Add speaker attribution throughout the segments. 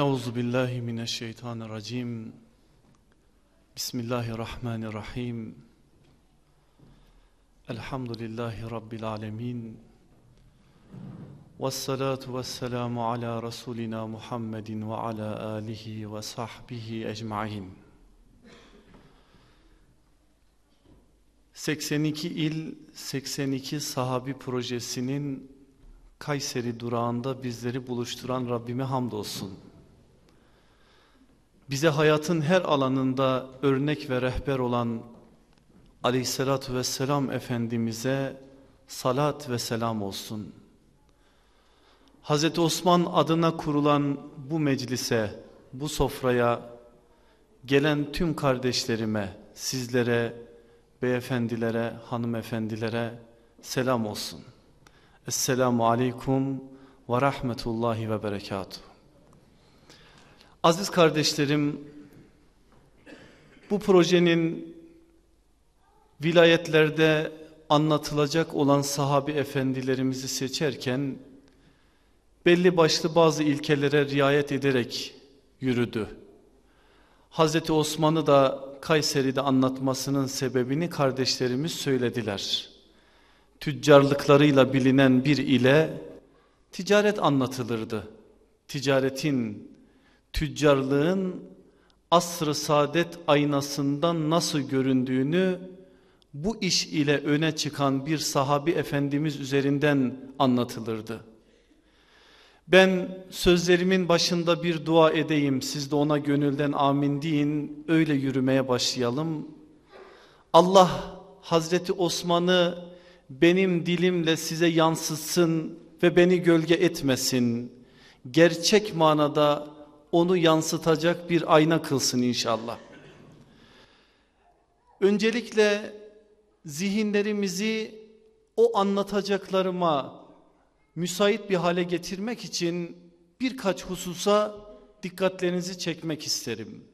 Speaker 1: Euzu billahi mineşşeytanirracim. Bismillahirrahmanirrahim. Elhamdülillahi rabbil alamin. Vessalatu vesselamu ala rasulina Muhammedin ve ala alihi ve sahbihi ecmaîn. 82 il 82 sahabi projesinin Kayseri durağında bizleri buluşturan Rabbime hamdolsun bize hayatın her alanında örnek ve rehber olan aleyhissalatü vesselam Efendimiz'e salat ve selam olsun. Hz. Osman adına kurulan bu meclise, bu sofraya gelen tüm kardeşlerime, sizlere, beyefendilere, hanımefendilere selam olsun. Esselamu Aleyküm ve Rahmetullahi ve Berekatuhu. Aziz kardeşlerim bu projenin vilayetlerde anlatılacak olan sahabi efendilerimizi seçerken belli başlı bazı ilkelere riayet ederek yürüdü. Hazreti Osman'ı da Kayseri'de anlatmasının sebebini kardeşlerimiz söylediler. Tüccarlıklarıyla bilinen bir ile ticaret anlatılırdı. Ticaretin tüccarlığın asr-ı saadet aynasından nasıl göründüğünü bu iş ile öne çıkan bir sahabi efendimiz üzerinden anlatılırdı. Ben sözlerimin başında bir dua edeyim siz de ona gönülden amin deyin öyle yürümeye başlayalım. Allah Hazreti Osman'ı benim dilimle size yansıtsın ve beni gölge etmesin. Gerçek manada onu yansıtacak bir ayna kılsın inşallah. Öncelikle zihinlerimizi o anlatacaklarıma müsait bir hale getirmek için birkaç hususa dikkatlerinizi çekmek isterim.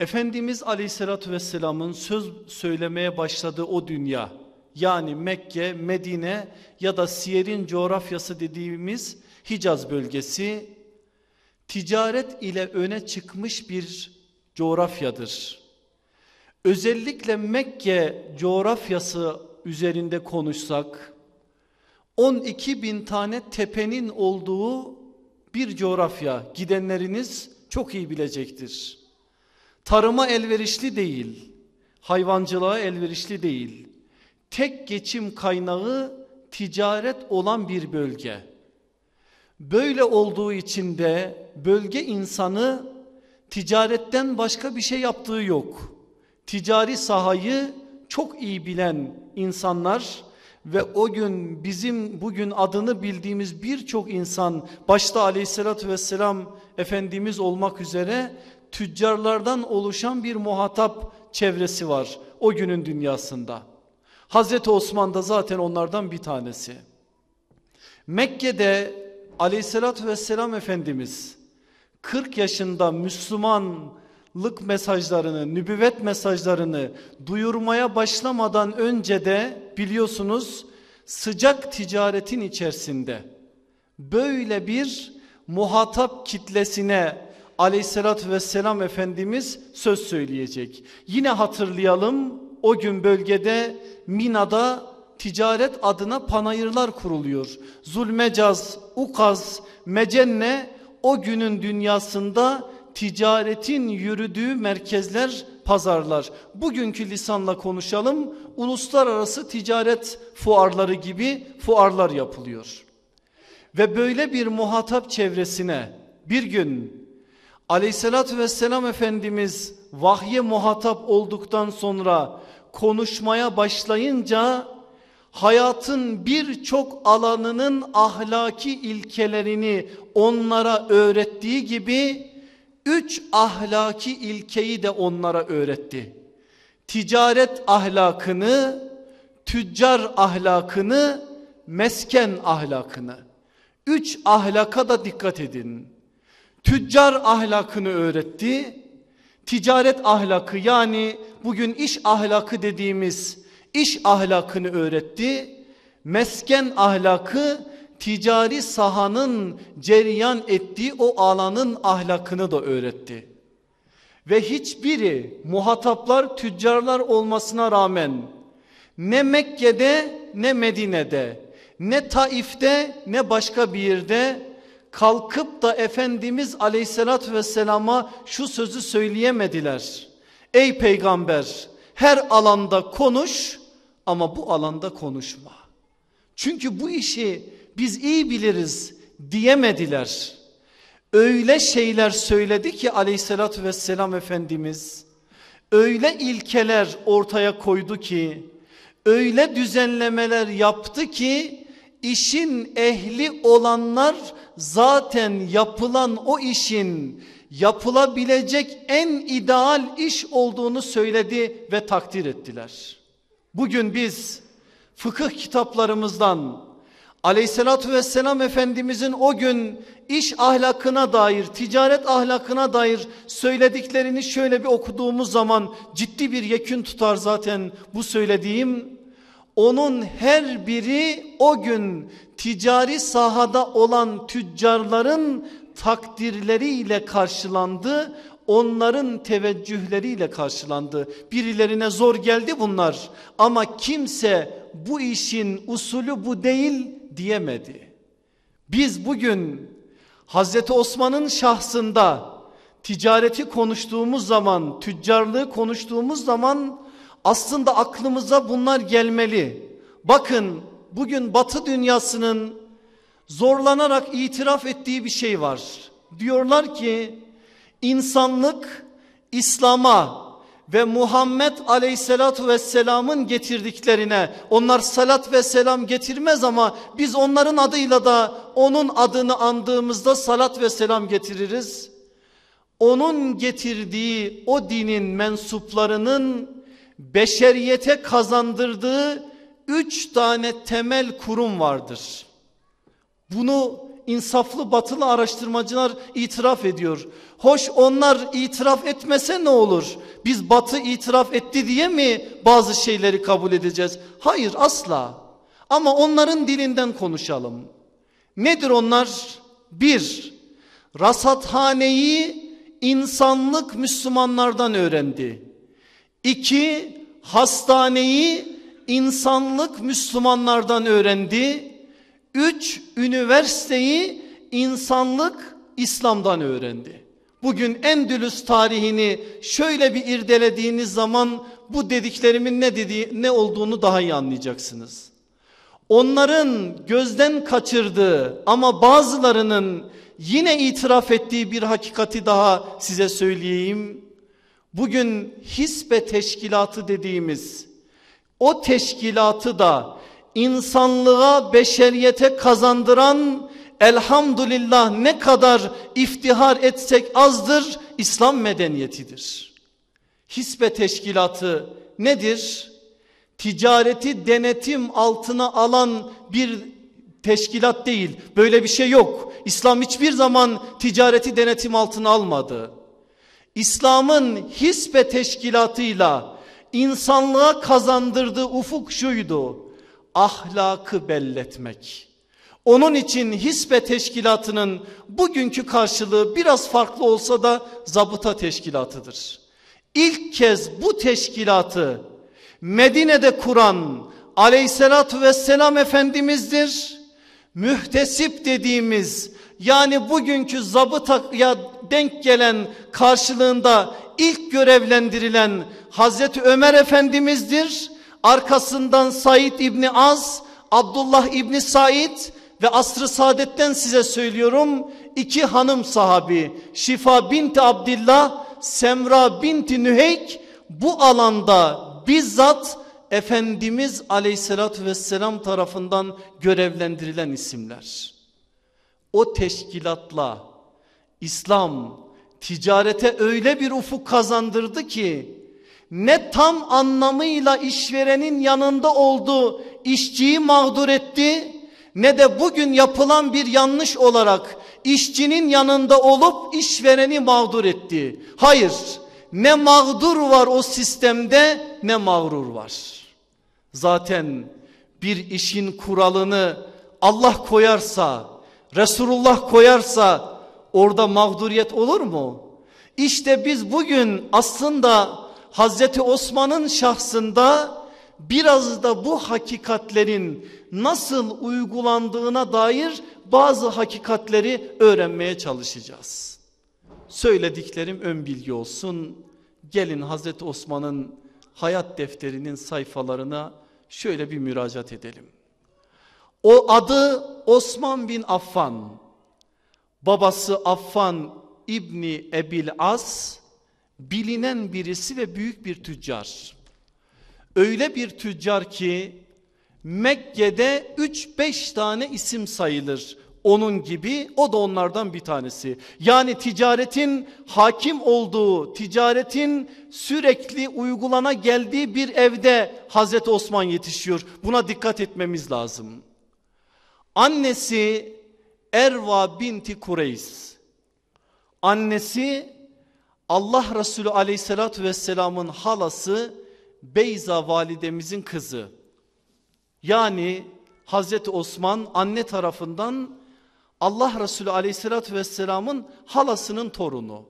Speaker 1: Efendimiz aleyhissalatü vesselamın söz söylemeye başladığı o dünya yani Mekke, Medine ya da Siyer'in coğrafyası dediğimiz Hicaz bölgesi ticaret ile öne çıkmış bir coğrafyadır. Özellikle Mekke coğrafyası üzerinde konuşsak 12 bin tane tepenin olduğu bir coğrafya gidenleriniz çok iyi bilecektir. Tarıma elverişli değil, hayvancılığa elverişli değil. Tek geçim kaynağı ticaret olan bir bölge. Böyle olduğu için de bölge insanı ticaretten başka bir şey yaptığı yok. Ticari sahayı çok iyi bilen insanlar ve o gün bizim bugün adını bildiğimiz birçok insan başta aleyhissalatü vesselam Efendimiz olmak üzere tüccarlardan oluşan bir muhatap çevresi var o günün dünyasında. Hazreti Osman da zaten onlardan bir tanesi. Mekke'de aleyhissalatü vesselam Efendimiz 40 yaşında Müslümanlık mesajlarını, nübüvvet mesajlarını duyurmaya başlamadan önce de biliyorsunuz sıcak ticaretin içerisinde böyle bir muhatap kitlesine aleyhissalatü vesselam Efendimiz söz söyleyecek. Yine hatırlayalım o gün bölgede Mina'da ticaret adına panayırlar kuruluyor. Zulmecaz, ukaz, mecenne o günün dünyasında ticaretin yürüdüğü merkezler pazarlar. Bugünkü lisanla konuşalım uluslararası ticaret fuarları gibi fuarlar yapılıyor. Ve böyle bir muhatap çevresine bir gün aleyhissalatü vesselam Efendimiz vahye muhatap olduktan sonra konuşmaya başlayınca hayatın birçok alanının ahlaki ilkelerini onlara öğrettiği gibi üç ahlaki ilkeyi de onlara öğretti. Ticaret ahlakını, tüccar ahlakını, mesken ahlakını. Üç ahlaka da dikkat edin. Tüccar ahlakını öğretti. Ticaret ahlakı yani bugün iş ahlakı dediğimiz iş ahlakını öğretti. Mesken ahlakı ticari sahanın ceryan ettiği o alanın ahlakını da öğretti. Ve hiçbiri muhataplar tüccarlar olmasına rağmen ne Mekke'de ne Medine'de ne Taif'te ne başka bir yerde kalkıp da Efendimiz aleyhissalatü vesselama şu sözü söyleyemediler. Ey peygamber her alanda konuş ama bu alanda konuşma. Çünkü bu işi biz iyi biliriz diyemediler. Öyle şeyler söyledi ki aleyhissalatü vesselam Efendimiz öyle ilkeler ortaya koydu ki öyle düzenlemeler yaptı ki işin ehli olanlar zaten yapılan o işin yapılabilecek en ideal iş olduğunu söyledi ve takdir ettiler. Bugün biz fıkıh kitaplarımızdan aleyhissalatü vesselam Efendimizin o gün iş ahlakına dair, ticaret ahlakına dair söylediklerini şöyle bir okuduğumuz zaman ciddi bir yekün tutar zaten bu söylediğim. Onun her biri o gün ticari sahada olan tüccarların takdirleriyle karşılandı onların teveccühleriyle karşılandı. Birilerine zor geldi bunlar ama kimse bu işin usulü bu değil diyemedi. Biz bugün Hazreti Osman'ın şahsında ticareti konuştuğumuz zaman, tüccarlığı konuştuğumuz zaman aslında aklımıza bunlar gelmeli. Bakın bugün batı dünyasının zorlanarak itiraf ettiği bir şey var. Diyorlar ki insanlık İslam'a ve Muhammed aleyhissalatu vesselamın getirdiklerine onlar salat ve selam getirmez ama biz onların adıyla da onun adını andığımızda salat ve selam getiririz. Onun getirdiği o dinin mensuplarının beşeriyete kazandırdığı üç tane temel kurum vardır. Bunu insaflı batılı araştırmacılar itiraf ediyor. Hoş onlar itiraf etmese ne olur? Biz batı itiraf etti diye mi bazı şeyleri kabul edeceğiz? Hayır asla. Ama onların dilinden konuşalım. Nedir onlar? Bir, rasathaneyi insanlık Müslümanlardan öğrendi. İki, hastaneyi insanlık Müslümanlardan öğrendi. Üç üniversiteyi insanlık İslam'dan öğrendi. Bugün Endülüs tarihini şöyle bir irdelediğiniz zaman bu dediklerimin ne dediği ne olduğunu daha iyi anlayacaksınız. Onların gözden kaçırdığı ama bazılarının yine itiraf ettiği bir hakikati daha size söyleyeyim. Bugün hisbe teşkilatı dediğimiz o teşkilatı da insanlığa beşeriyete kazandıran elhamdülillah ne kadar iftihar etsek azdır İslam medeniyetidir. Hisbe teşkilatı nedir? Ticareti denetim altına alan bir teşkilat değil. Böyle bir şey yok. İslam hiçbir zaman ticareti denetim altına almadı. İslam'ın hisbe teşkilatıyla insanlığa kazandırdığı ufuk şuydu ahlakı belletmek. Onun için hisbe teşkilatının bugünkü karşılığı biraz farklı olsa da zabıta teşkilatıdır. İlk kez bu teşkilatı Medine'de kuran aleyhissalatü vesselam efendimizdir. Mühtesip dediğimiz yani bugünkü zabıtaya denk gelen karşılığında ilk görevlendirilen Hazreti Ömer Efendimiz'dir arkasından Said İbni Az, Abdullah İbni Said ve asr-ı saadetten size söylüyorum iki hanım sahabi Şifa binti Abdillah, Semra binti Nüheyk bu alanda bizzat Efendimiz aleyhissalatü vesselam tarafından görevlendirilen isimler. O teşkilatla İslam ticarete öyle bir ufuk kazandırdı ki ne tam anlamıyla işverenin yanında oldu işçiyi mağdur etti ne de bugün yapılan bir yanlış olarak işçinin yanında olup işvereni mağdur etti. Hayır ne mağdur var o sistemde ne mağrur var. Zaten bir işin kuralını Allah koyarsa Resulullah koyarsa orada mağduriyet olur mu? İşte biz bugün aslında Hazreti Osman'ın şahsında biraz da bu hakikatlerin nasıl uygulandığına dair bazı hakikatleri öğrenmeye çalışacağız. Söylediklerim ön bilgi olsun. Gelin Hazreti Osman'ın hayat defterinin sayfalarına şöyle bir müracaat edelim. O adı Osman bin Affan. Babası Affan İbni Ebil As bilinen birisi ve büyük bir tüccar. Öyle bir tüccar ki Mekke'de 3-5 tane isim sayılır onun gibi o da onlardan bir tanesi. Yani ticaretin hakim olduğu, ticaretin sürekli uygulana geldiği bir evde Hazreti Osman yetişiyor. Buna dikkat etmemiz lazım. Annesi Erva binti Kureys. Annesi Allah Resulü aleyhissalatü vesselamın halası Beyza validemizin kızı. Yani Hazreti Osman anne tarafından Allah Resulü aleyhissalatü vesselamın halasının torunu.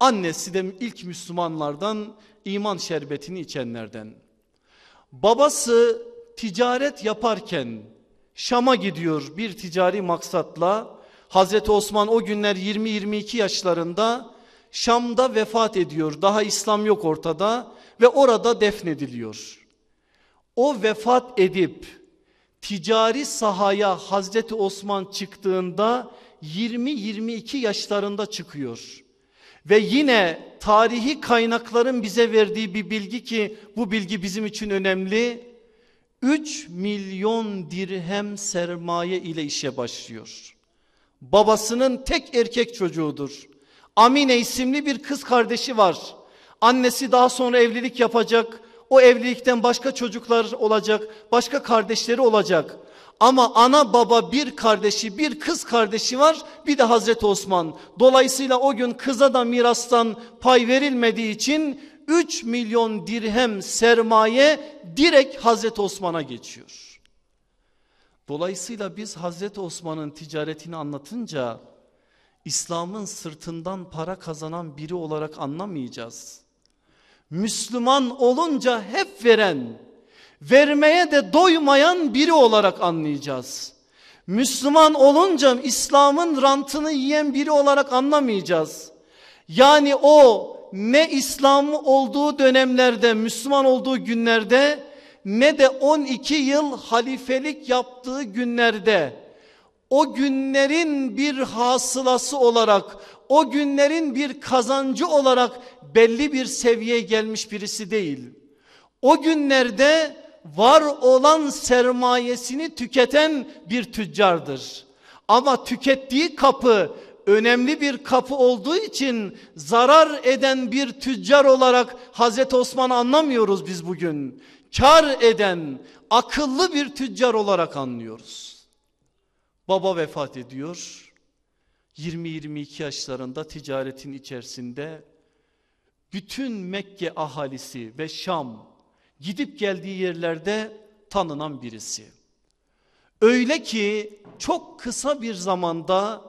Speaker 1: Annesi de ilk Müslümanlardan iman şerbetini içenlerden. Babası ticaret yaparken Şam'a gidiyor bir ticari maksatla. Hazreti Osman o günler 20-22 yaşlarında Şam'da vefat ediyor. Daha İslam yok ortada ve orada defnediliyor. O vefat edip ticari sahaya Hazreti Osman çıktığında 20-22 yaşlarında çıkıyor. Ve yine tarihi kaynakların bize verdiği bir bilgi ki bu bilgi bizim için önemli. 3 milyon dirhem sermaye ile işe başlıyor. Babasının tek erkek çocuğudur. Amine isimli bir kız kardeşi var. Annesi daha sonra evlilik yapacak. O evlilikten başka çocuklar olacak, başka kardeşleri olacak. Ama ana baba bir kardeşi, bir kız kardeşi var, bir de Hazreti Osman. Dolayısıyla o gün kıza da mirastan pay verilmediği için 3 milyon dirhem sermaye direkt Hazreti Osman'a geçiyor. Dolayısıyla biz Hazreti Osman'ın ticaretini anlatınca İslam'ın sırtından para kazanan biri olarak anlamayacağız. Müslüman olunca hep veren, vermeye de doymayan biri olarak anlayacağız. Müslüman olunca İslam'ın rantını yiyen biri olarak anlamayacağız. Yani o ne İslam olduğu dönemlerde Müslüman olduğu günlerde ne de 12 yıl halifelik yaptığı günlerde o günlerin bir hasılası olarak o günlerin bir kazancı olarak belli bir seviyeye gelmiş birisi değil. O günlerde var olan sermayesini tüketen bir tüccardır. Ama tükettiği kapı önemli bir kapı olduğu için zarar eden bir tüccar olarak Hazreti Osman anlamıyoruz biz bugün. Kar eden akıllı bir tüccar olarak anlıyoruz. Baba vefat ediyor. 20-22 yaşlarında ticaretin içerisinde bütün Mekke ahalisi ve Şam gidip geldiği yerlerde tanınan birisi. Öyle ki çok kısa bir zamanda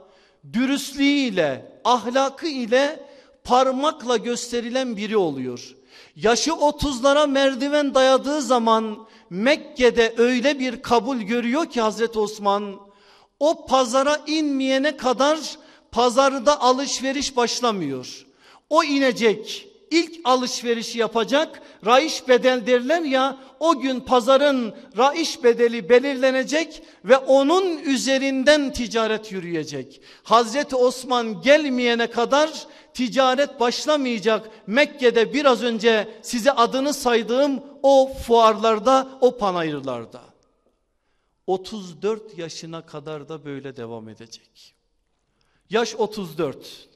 Speaker 1: dürüstlüğüyle, ahlakı ile parmakla gösterilen biri oluyor. Yaşı 30'lara merdiven dayadığı zaman Mekke'de öyle bir kabul görüyor ki Hazreti Osman o pazara inmeyene kadar pazarda alışveriş başlamıyor. O inecek ilk alışverişi yapacak raiş bedel derler ya o gün pazarın raiş bedeli belirlenecek ve onun üzerinden ticaret yürüyecek. Hazreti Osman gelmeyene kadar ticaret başlamayacak. Mekke'de biraz önce size adını saydığım o fuarlarda o panayırlarda. 34 yaşına kadar da böyle devam edecek. Yaş 34.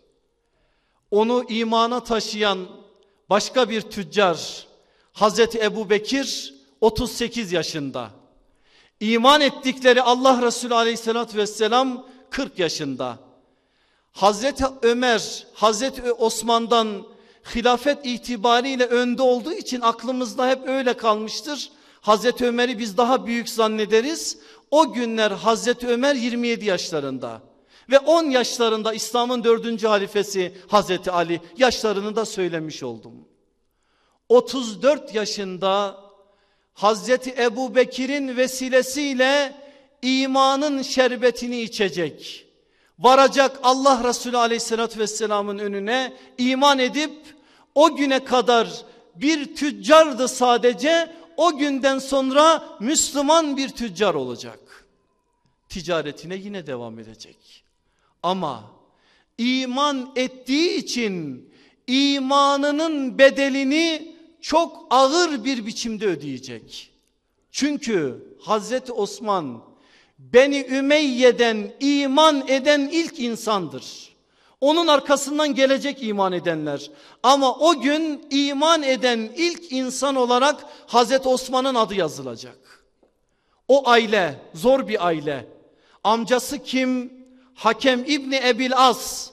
Speaker 1: Onu imana taşıyan başka bir tüccar Hazreti Ebu Bekir 38 yaşında. İman ettikleri Allah Resulü aleyhissalatü vesselam 40 yaşında. Hazreti Ömer, Hazreti Osman'dan hilafet itibariyle önde olduğu için aklımızda hep öyle kalmıştır. Hazreti Ömer'i biz daha büyük zannederiz. O günler Hazreti Ömer 27 yaşlarında ve 10 yaşlarında İslam'ın 4. halifesi Hazreti Ali yaşlarını da söylemiş oldum. 34 yaşında Hazreti Ebu Bekir'in vesilesiyle imanın şerbetini içecek. Varacak Allah Resulü aleyhissalatü vesselamın önüne iman edip o güne kadar bir tüccardı sadece o günden sonra Müslüman bir tüccar olacak. Ticaretine yine devam edecek. Ama iman ettiği için imanının bedelini çok ağır bir biçimde ödeyecek. Çünkü Hazreti Osman Beni Ümeyye'den iman eden ilk insandır. Onun arkasından gelecek iman edenler. Ama o gün iman eden ilk insan olarak Hazreti Osman'ın adı yazılacak. O aile zor bir aile. Amcası kim? Hakem İbni Ebil As.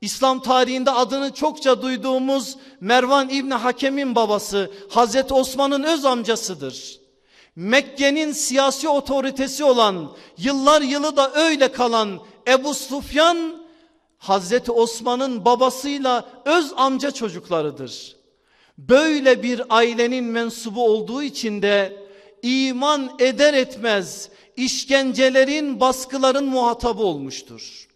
Speaker 1: İslam tarihinde adını çokça duyduğumuz Mervan İbni Hakem'in babası Hazreti Osman'ın öz amcasıdır. Mekke'nin siyasi otoritesi olan yıllar yılı da öyle kalan Ebu Sufyan Hazreti Osman'ın babasıyla öz amca çocuklarıdır. Böyle bir ailenin mensubu olduğu için de iman eder etmez işkencelerin baskıların muhatabı olmuştur.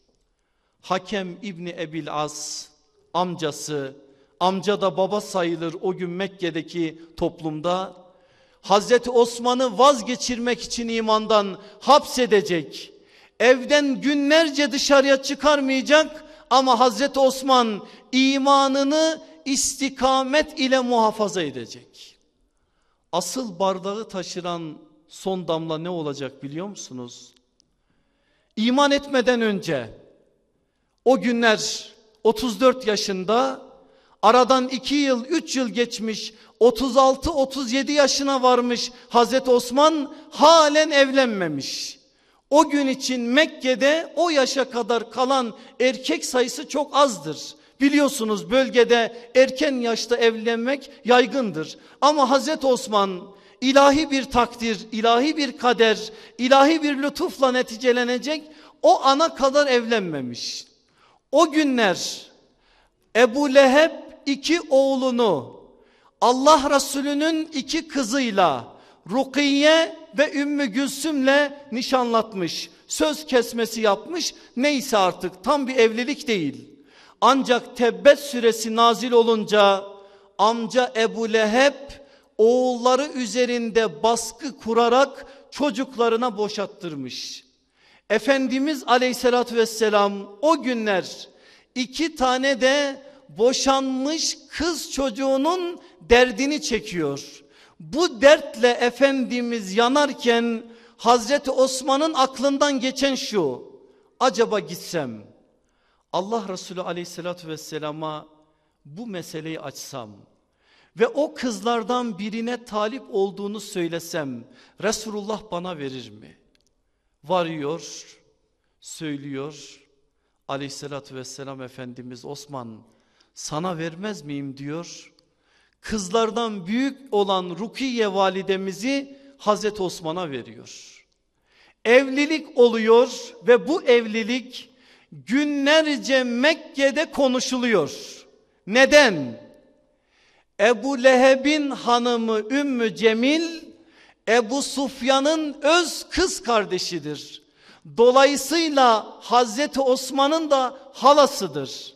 Speaker 1: Hakem İbni Ebil As amcası amca da baba sayılır o gün Mekke'deki toplumda Hazreti Osman'ı vazgeçirmek için imandan hapsedecek evden günlerce dışarıya çıkarmayacak ama Hazreti Osman imanını istikamet ile muhafaza edecek. Asıl bardağı taşıran son damla ne olacak biliyor musunuz? İman etmeden önce o günler 34 yaşında aradan 2 yıl 3 yıl geçmiş 36-37 yaşına varmış Hazreti Osman halen evlenmemiş. O gün için Mekke'de o yaşa kadar kalan erkek sayısı çok azdır. Biliyorsunuz bölgede erken yaşta evlenmek yaygındır. Ama Hazreti Osman ilahi bir takdir, ilahi bir kader, ilahi bir lütufla neticelenecek o ana kadar evlenmemiş. O günler Ebu Leheb iki oğlunu Allah Resulü'nün iki kızıyla Rukiye ve Ümmü Gülsüm'le nişanlatmış. Söz kesmesi yapmış neyse artık tam bir evlilik değil. Ancak Tebbet suresi nazil olunca amca Ebu Leheb oğulları üzerinde baskı kurarak çocuklarına boşattırmış. Efendimiz aleyhissalatü vesselam o günler iki tane de boşanmış kız çocuğunun derdini çekiyor. Bu dertle Efendimiz yanarken Hazreti Osman'ın aklından geçen şu. Acaba gitsem Allah Resulü aleyhissalatü vesselama bu meseleyi açsam ve o kızlardan birine talip olduğunu söylesem Resulullah bana verir mi? Varıyor, söylüyor aleyhissalatü vesselam Efendimiz Osman sana vermez miyim diyor kızlardan büyük olan Rukiye validemizi Hazreti Osman'a veriyor. Evlilik oluyor ve bu evlilik günlerce Mekke'de konuşuluyor. Neden? Ebu Leheb'in hanımı Ümmü Cemil Ebu Sufyan'ın öz kız kardeşidir. Dolayısıyla Hazreti Osman'ın da halasıdır.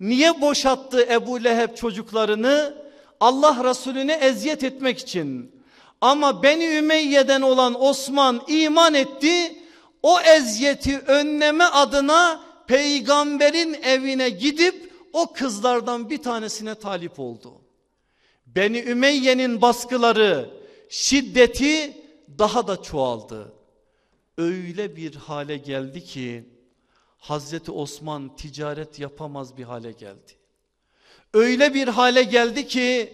Speaker 1: Niye boşattı Ebu Leheb çocuklarını? Allah Resulüne eziyet etmek için. Ama Beni Ümeyye'den olan Osman iman etti. O eziyeti önleme adına peygamberin evine gidip o kızlardan bir tanesine talip oldu. Beni Ümeyye'nin baskıları, şiddeti daha da çoğaldı. Öyle bir hale geldi ki Hazreti Osman ticaret yapamaz bir hale geldi öyle bir hale geldi ki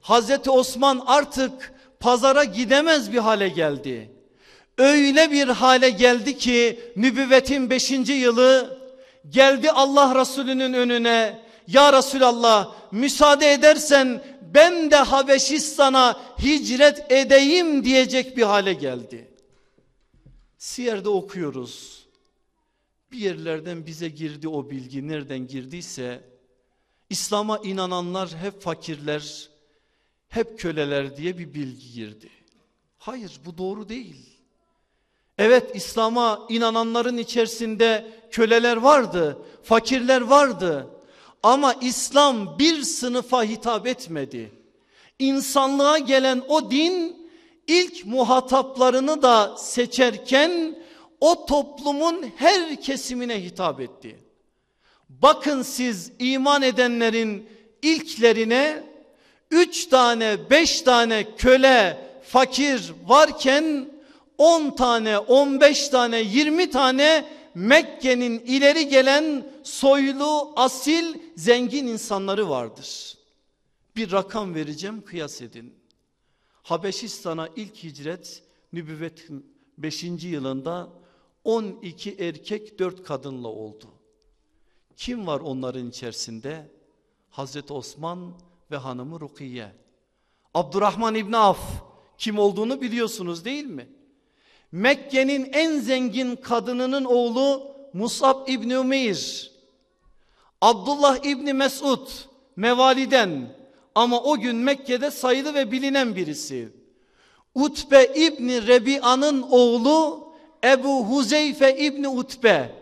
Speaker 1: Hazreti Osman artık pazara gidemez bir hale geldi. Öyle bir hale geldi ki nübüvvetin 5. yılı geldi Allah Resulü'nün önüne. Ya Resulallah müsaade edersen ben de Habeşistan'a hicret edeyim diyecek bir hale geldi. Siyer'de okuyoruz. Bir yerlerden bize girdi o bilgi nereden girdiyse İslam'a inananlar hep fakirler, hep köleler diye bir bilgi girdi. Hayır bu doğru değil. Evet İslam'a inananların içerisinde köleler vardı, fakirler vardı. Ama İslam bir sınıfa hitap etmedi. İnsanlığa gelen o din ilk muhataplarını da seçerken o toplumun her kesimine hitap etti. Bakın siz iman edenlerin ilklerine üç tane beş tane köle fakir varken on tane on beş tane yirmi tane Mekke'nin ileri gelen soylu asil zengin insanları vardır. Bir rakam vereceğim kıyas edin. Habeşistan'a ilk hicret nübüvvetin 5. yılında 12 erkek 4 kadınla oldu. Kim var onların içerisinde? Hazreti Osman ve hanımı Rukiye. Abdurrahman İbni Af kim olduğunu biliyorsunuz değil mi? Mekke'nin en zengin kadınının oğlu Musab İbni Ümeyr. Abdullah İbni Mesud Mevali'den ama o gün Mekke'de sayılı ve bilinen birisi. Utbe İbni Rebi'anın oğlu Ebu Huzeyfe İbni Utbe.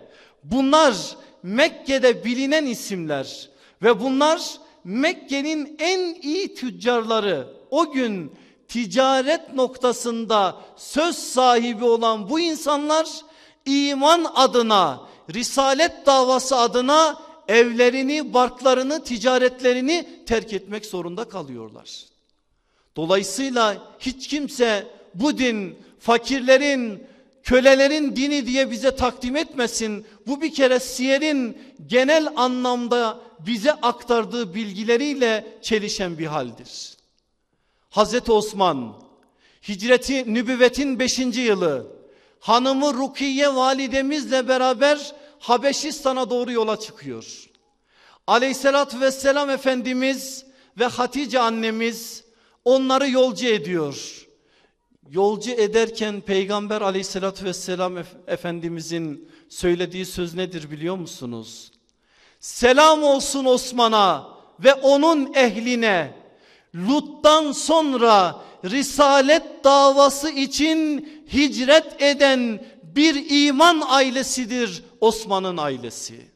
Speaker 1: Bunlar Mekke'de bilinen isimler ve bunlar Mekke'nin en iyi tüccarları o gün ticaret noktasında söz sahibi olan bu insanlar iman adına risalet davası adına evlerini, barklarını, ticaretlerini terk etmek zorunda kalıyorlar. Dolayısıyla hiç kimse bu din fakirlerin, kölelerin dini diye bize takdim etmesin. Bu bir kere siyerin genel anlamda bize aktardığı bilgileriyle çelişen bir haldir. Hazreti Osman hicreti nübüvvetin 5. yılı hanımı Rukiye validemizle beraber Habeşistan'a doğru yola çıkıyor. Aleyhissalatü vesselam Efendimiz ve Hatice annemiz onları yolcu ediyor. Yolcu ederken Peygamber aleyhissalatü vesselam Ef Efendimizin söylediği söz nedir biliyor musunuz? Selam olsun Osman'a ve onun ehline Lut'tan sonra Risalet davası için hicret eden bir iman ailesidir Osman'ın ailesi.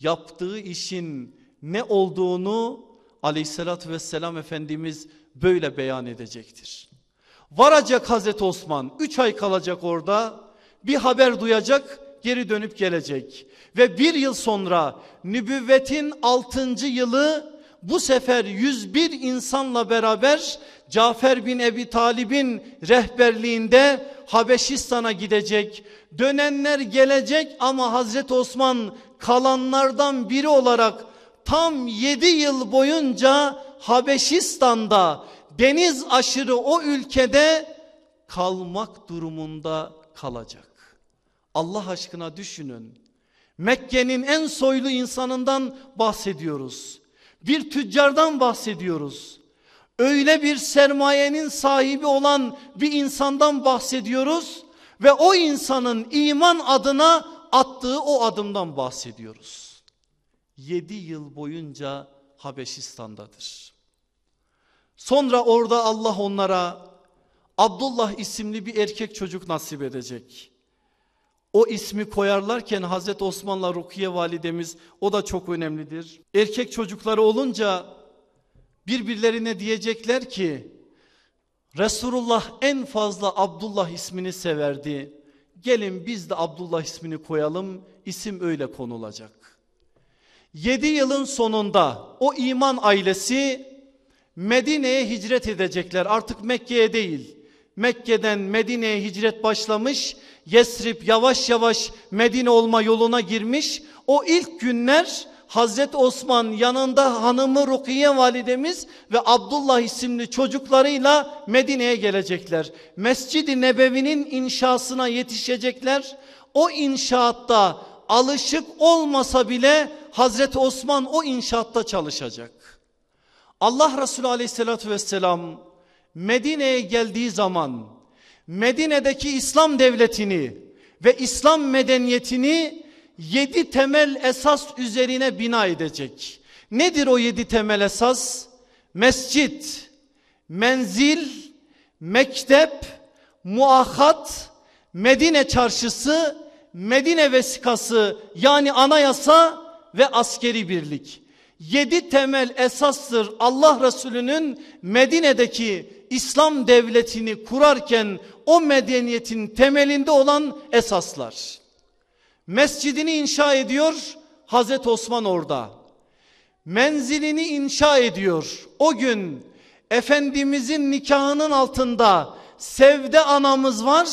Speaker 1: Yaptığı işin ne olduğunu aleyhissalatü vesselam Efendimiz böyle beyan edecektir. Varacak Hazreti Osman 3 ay kalacak orada bir haber duyacak geri dönüp gelecek. Ve bir yıl sonra nübüvvetin 6. yılı bu sefer 101 insanla beraber Cafer bin Ebi Talib'in rehberliğinde Habeşistan'a gidecek. Dönenler gelecek ama Hazreti Osman kalanlardan biri olarak tam 7 yıl boyunca Habeşistan'da deniz aşırı o ülkede kalmak durumunda kalacak. Allah aşkına düşünün. Mekke'nin en soylu insanından bahsediyoruz. Bir tüccardan bahsediyoruz. Öyle bir sermayenin sahibi olan bir insandan bahsediyoruz ve o insanın iman adına attığı o adımdan bahsediyoruz. Yedi yıl boyunca Habeşistan'dadır. Sonra orada Allah onlara Abdullah isimli bir erkek çocuk nasip edecek. O ismi koyarlarken Hazreti Osman'la Rukiye validemiz o da çok önemlidir. Erkek çocukları olunca birbirlerine diyecekler ki Resulullah en fazla Abdullah ismini severdi. Gelin biz de Abdullah ismini koyalım isim öyle konulacak. 7 yılın sonunda o iman ailesi Medine'ye hicret edecekler artık Mekke'ye değil. Mekke'den Medine'ye hicret başlamış. Yesrib yavaş yavaş Medine olma yoluna girmiş. O ilk günler Hazreti Osman yanında hanımı Rukiye validemiz ve Abdullah isimli çocuklarıyla Medine'ye gelecekler. Mescid-i Nebevi'nin inşasına yetişecekler. O inşaatta alışık olmasa bile Hazreti Osman o inşaatta çalışacak. Allah Resulü aleyhissalatü vesselam Medine'ye geldiği zaman Medine'deki İslam devletini ve İslam medeniyetini yedi temel esas üzerine bina edecek. Nedir o yedi temel esas? Mescit, menzil, mektep, muahat, Medine çarşısı, Medine vesikası yani anayasa ve askeri birlik. Yedi temel esastır Allah Resulü'nün Medine'deki İslam devletini kurarken o medeniyetin temelinde olan esaslar. Mescidini inşa ediyor Hazreti Osman orada. Menzilini inşa ediyor. O gün Efendimizin nikahının altında Sevde anamız var.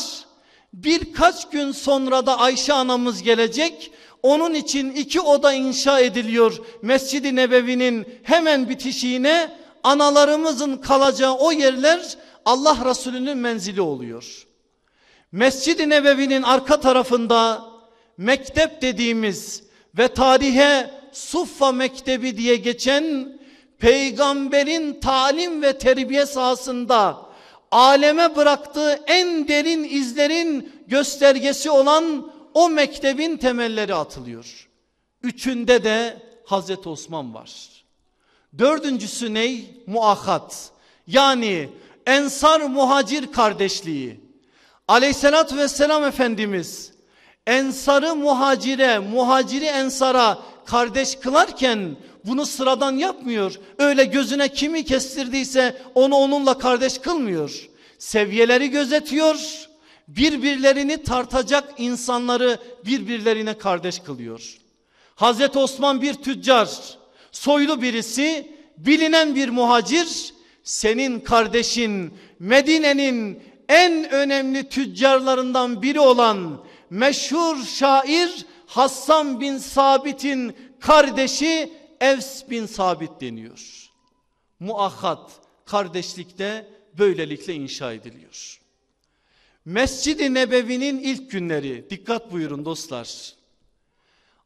Speaker 1: Birkaç gün sonra da Ayşe anamız gelecek onun için iki oda inşa ediliyor. Mescid-i Nebevi'nin hemen bitişiğine analarımızın kalacağı o yerler Allah Resulü'nün menzili oluyor. Mescid-i Nebevi'nin arka tarafında mektep dediğimiz ve tarihe Suffa Mektebi diye geçen peygamberin talim ve terbiye sahasında aleme bıraktığı en derin izlerin göstergesi olan o mektebin temelleri atılıyor. Üçünde de Hazreti Osman var. Dördüncüsü ney? Muahat. Yani ensar muhacir kardeşliği. Aleyhissalatü vesselam Efendimiz ensarı muhacire, muhaciri ensara kardeş kılarken bunu sıradan yapmıyor. Öyle gözüne kimi kestirdiyse onu onunla kardeş kılmıyor. Seviyeleri gözetiyor birbirlerini tartacak insanları birbirlerine kardeş kılıyor. Hazreti Osman bir tüccar, soylu birisi, bilinen bir muhacir, senin kardeşin Medine'nin en önemli tüccarlarından biri olan meşhur şair Hassan bin Sabit'in kardeşi Evs bin Sabit deniyor. Muahat kardeşlikte böylelikle inşa ediliyor. Mescid-i Nebevi'nin ilk günleri dikkat buyurun dostlar.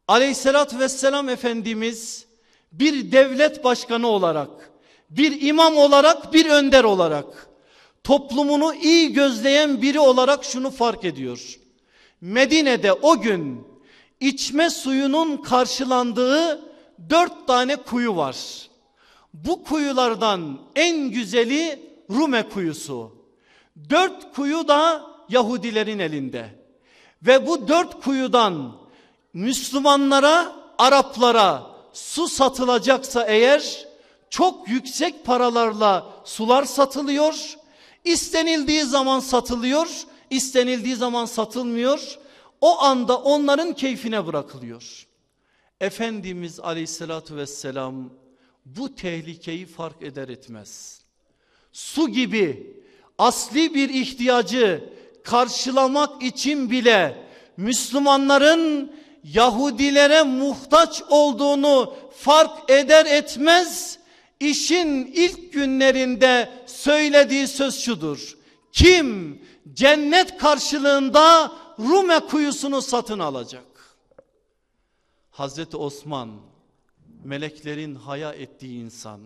Speaker 1: Aleyhissalat vesselam Efendimiz bir devlet başkanı olarak, bir imam olarak, bir önder olarak toplumunu iyi gözleyen biri olarak şunu fark ediyor. Medine'de o gün içme suyunun karşılandığı dört tane kuyu var. Bu kuyulardan en güzeli Rume kuyusu. Dört kuyu da Yahudilerin elinde. Ve bu dört kuyudan Müslümanlara, Araplara su satılacaksa eğer çok yüksek paralarla sular satılıyor. İstenildiği zaman satılıyor, istenildiği zaman satılmıyor. O anda onların keyfine bırakılıyor. Efendimiz aleyhissalatü vesselam bu tehlikeyi fark eder etmez. Su gibi asli bir ihtiyacı karşılamak için bile Müslümanların Yahudilere muhtaç olduğunu fark eder etmez işin ilk günlerinde söylediği söz şudur. Kim cennet karşılığında Rume kuyusunu satın alacak? Hazreti Osman meleklerin haya ettiği insan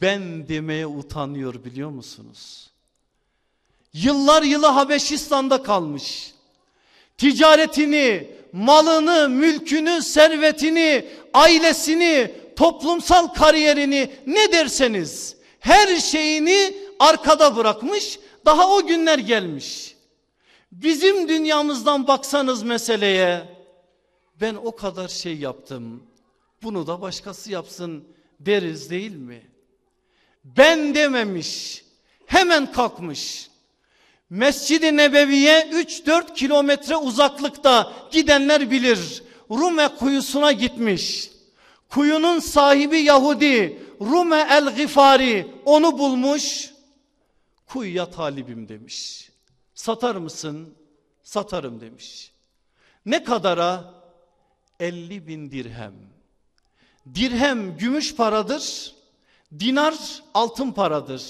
Speaker 1: ben demeye utanıyor biliyor musunuz? Yıllar yılı Habeşistan'da kalmış. Ticaretini, malını, mülkünü, servetini, ailesini, toplumsal kariyerini ne derseniz her şeyini arkada bırakmış. Daha o günler gelmiş. Bizim dünyamızdan baksanız meseleye ben o kadar şey yaptım. Bunu da başkası yapsın deriz değil mi? ben dememiş. Hemen kalkmış. Mescid-i Nebevi'ye 3-4 kilometre uzaklıkta gidenler bilir. Rume kuyusuna gitmiş. Kuyunun sahibi Yahudi Rume el Gifari onu bulmuş. Kuyuya talibim demiş. Satar mısın? Satarım demiş. Ne kadara? 50 bin dirhem. Dirhem gümüş paradır. Dinar altın paradır.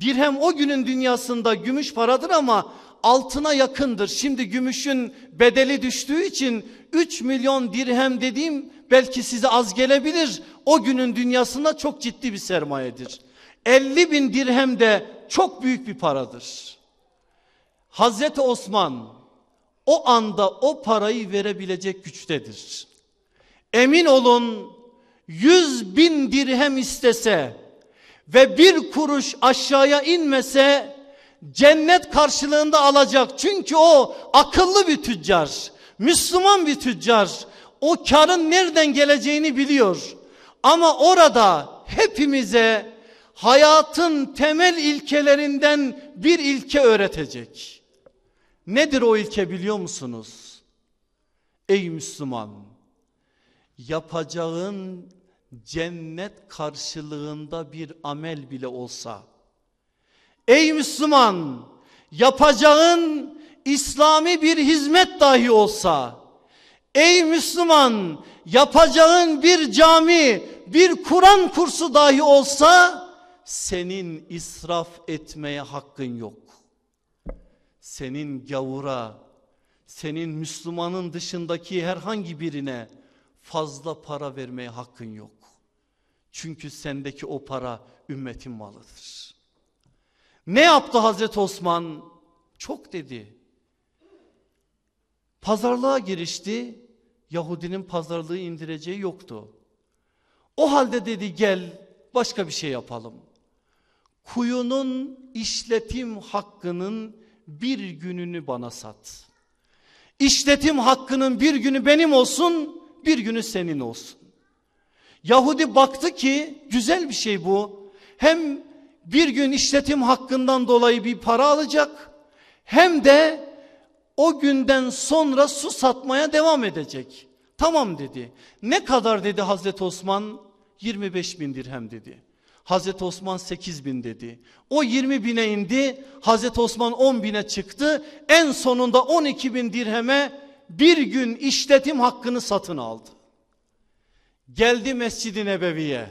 Speaker 1: Dirhem o günün dünyasında gümüş paradır ama altına yakındır. Şimdi gümüşün bedeli düştüğü için 3 milyon dirhem dediğim belki size az gelebilir. O günün dünyasında çok ciddi bir sermayedir. 50 bin dirhem de çok büyük bir paradır. Hazreti Osman o anda o parayı verebilecek güçtedir. Emin olun yüz bin dirhem istese ve bir kuruş aşağıya inmese cennet karşılığında alacak. Çünkü o akıllı bir tüccar, Müslüman bir tüccar. O karın nereden geleceğini biliyor. Ama orada hepimize hayatın temel ilkelerinden bir ilke öğretecek. Nedir o ilke biliyor musunuz? Ey Müslüman yapacağın cennet karşılığında bir amel bile olsa. Ey Müslüman yapacağın İslami bir hizmet dahi olsa. Ey Müslüman yapacağın bir cami bir Kur'an kursu dahi olsa senin israf etmeye hakkın yok. Senin gavura, senin Müslümanın dışındaki herhangi birine fazla para vermeye hakkın yok. Çünkü sendeki o para ümmetin malıdır. Ne yaptı Hazreti Osman? Çok dedi. Pazarlığa girişti. Yahudinin pazarlığı indireceği yoktu. O halde dedi gel başka bir şey yapalım. Kuyunun işletim hakkının bir gününü bana sat. İşletim hakkının bir günü benim olsun bir günü senin olsun. Yahudi baktı ki güzel bir şey bu. Hem bir gün işletim hakkından dolayı bir para alacak hem de o günden sonra su satmaya devam edecek. Tamam dedi. Ne kadar dedi Hazreti Osman? 25 bin dirhem dedi. Hazreti Osman 8 bin dedi. O 20 bine indi. Hazreti Osman 10 bine çıktı. En sonunda 12 bin dirheme bir gün işletim hakkını satın aldı. Geldi Mescid-i Nebevi'ye.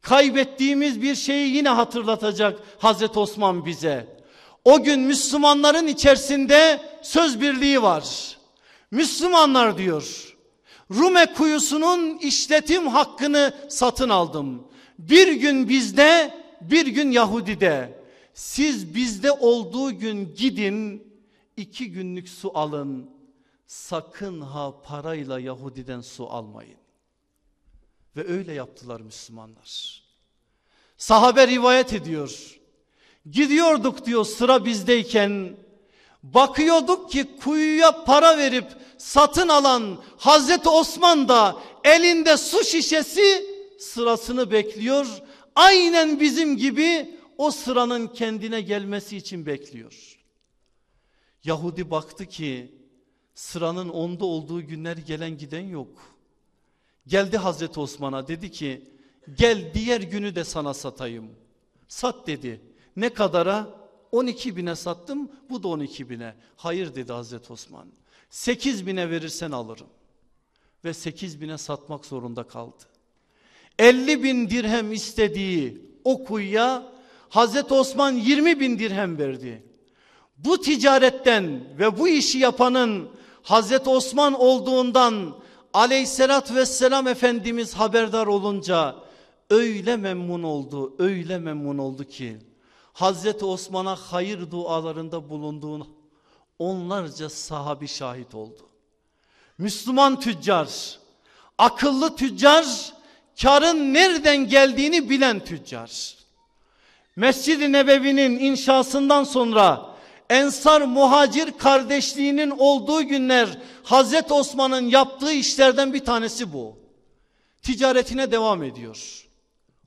Speaker 1: Kaybettiğimiz bir şeyi yine hatırlatacak Hazreti Osman bize. O gün Müslümanların içerisinde söz birliği var. Müslümanlar diyor. Rume kuyusunun işletim hakkını satın aldım. Bir gün bizde, bir gün Yahudi'de. Siz bizde olduğu gün gidin, iki günlük su alın sakın ha parayla Yahudi'den su almayın. Ve öyle yaptılar Müslümanlar. Sahabe rivayet ediyor. Gidiyorduk diyor sıra bizdeyken bakıyorduk ki kuyuya para verip satın alan Hazreti Osman da elinde su şişesi sırasını bekliyor. Aynen bizim gibi o sıranın kendine gelmesi için bekliyor. Yahudi baktı ki sıranın onda olduğu günler gelen giden yok. Geldi Hazreti Osman'a dedi ki gel diğer günü de sana satayım. Sat dedi. Ne kadara? 12 bine sattım bu da 12 bine. Hayır dedi Hazreti Osman. 8 bine verirsen alırım. Ve 8 bine satmak zorunda kaldı. 50 bin dirhem istediği o kuyuya Hazreti Osman 20 bin dirhem verdi. Bu ticaretten ve bu işi yapanın Hazreti Osman olduğundan aleyhissalat vesselam Efendimiz haberdar olunca öyle memnun oldu öyle memnun oldu ki Hazreti Osman'a hayır dualarında bulunduğun onlarca sahabi şahit oldu. Müslüman tüccar, akıllı tüccar, karın nereden geldiğini bilen tüccar. Mescid-i Nebevi'nin inşasından sonra Ensar muhacir kardeşliğinin olduğu günler Hazreti Osman'ın yaptığı işlerden bir tanesi bu. Ticaretine devam ediyor.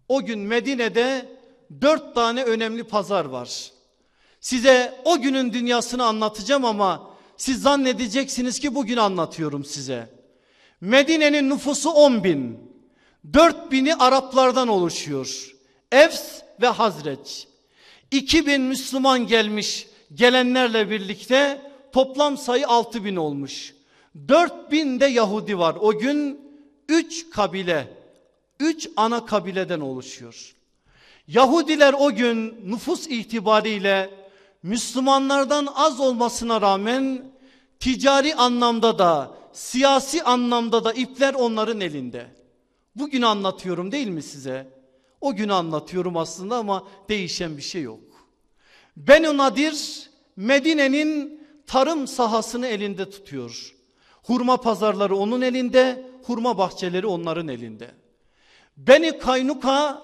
Speaker 1: O gün Medine'de dört tane önemli pazar var. Size o günün dünyasını anlatacağım ama siz zannedeceksiniz ki bugün anlatıyorum size. Medine'nin nüfusu 10 bin. 4 bini Araplardan oluşuyor. Efs ve Hazreç. 2000 Müslüman gelmiş gelenlerle birlikte toplam sayı 6000 olmuş. 4000 de Yahudi var. O gün 3 kabile, 3 ana kabileden oluşuyor. Yahudiler o gün nüfus itibariyle Müslümanlardan az olmasına rağmen ticari anlamda da siyasi anlamda da ipler onların elinde. Bugün anlatıyorum değil mi size? O günü anlatıyorum aslında ama değişen bir şey yok. Benu Nadir Medine'nin tarım sahasını elinde tutuyor. Hurma pazarları onun elinde, hurma bahçeleri onların elinde. Beni Kaynuka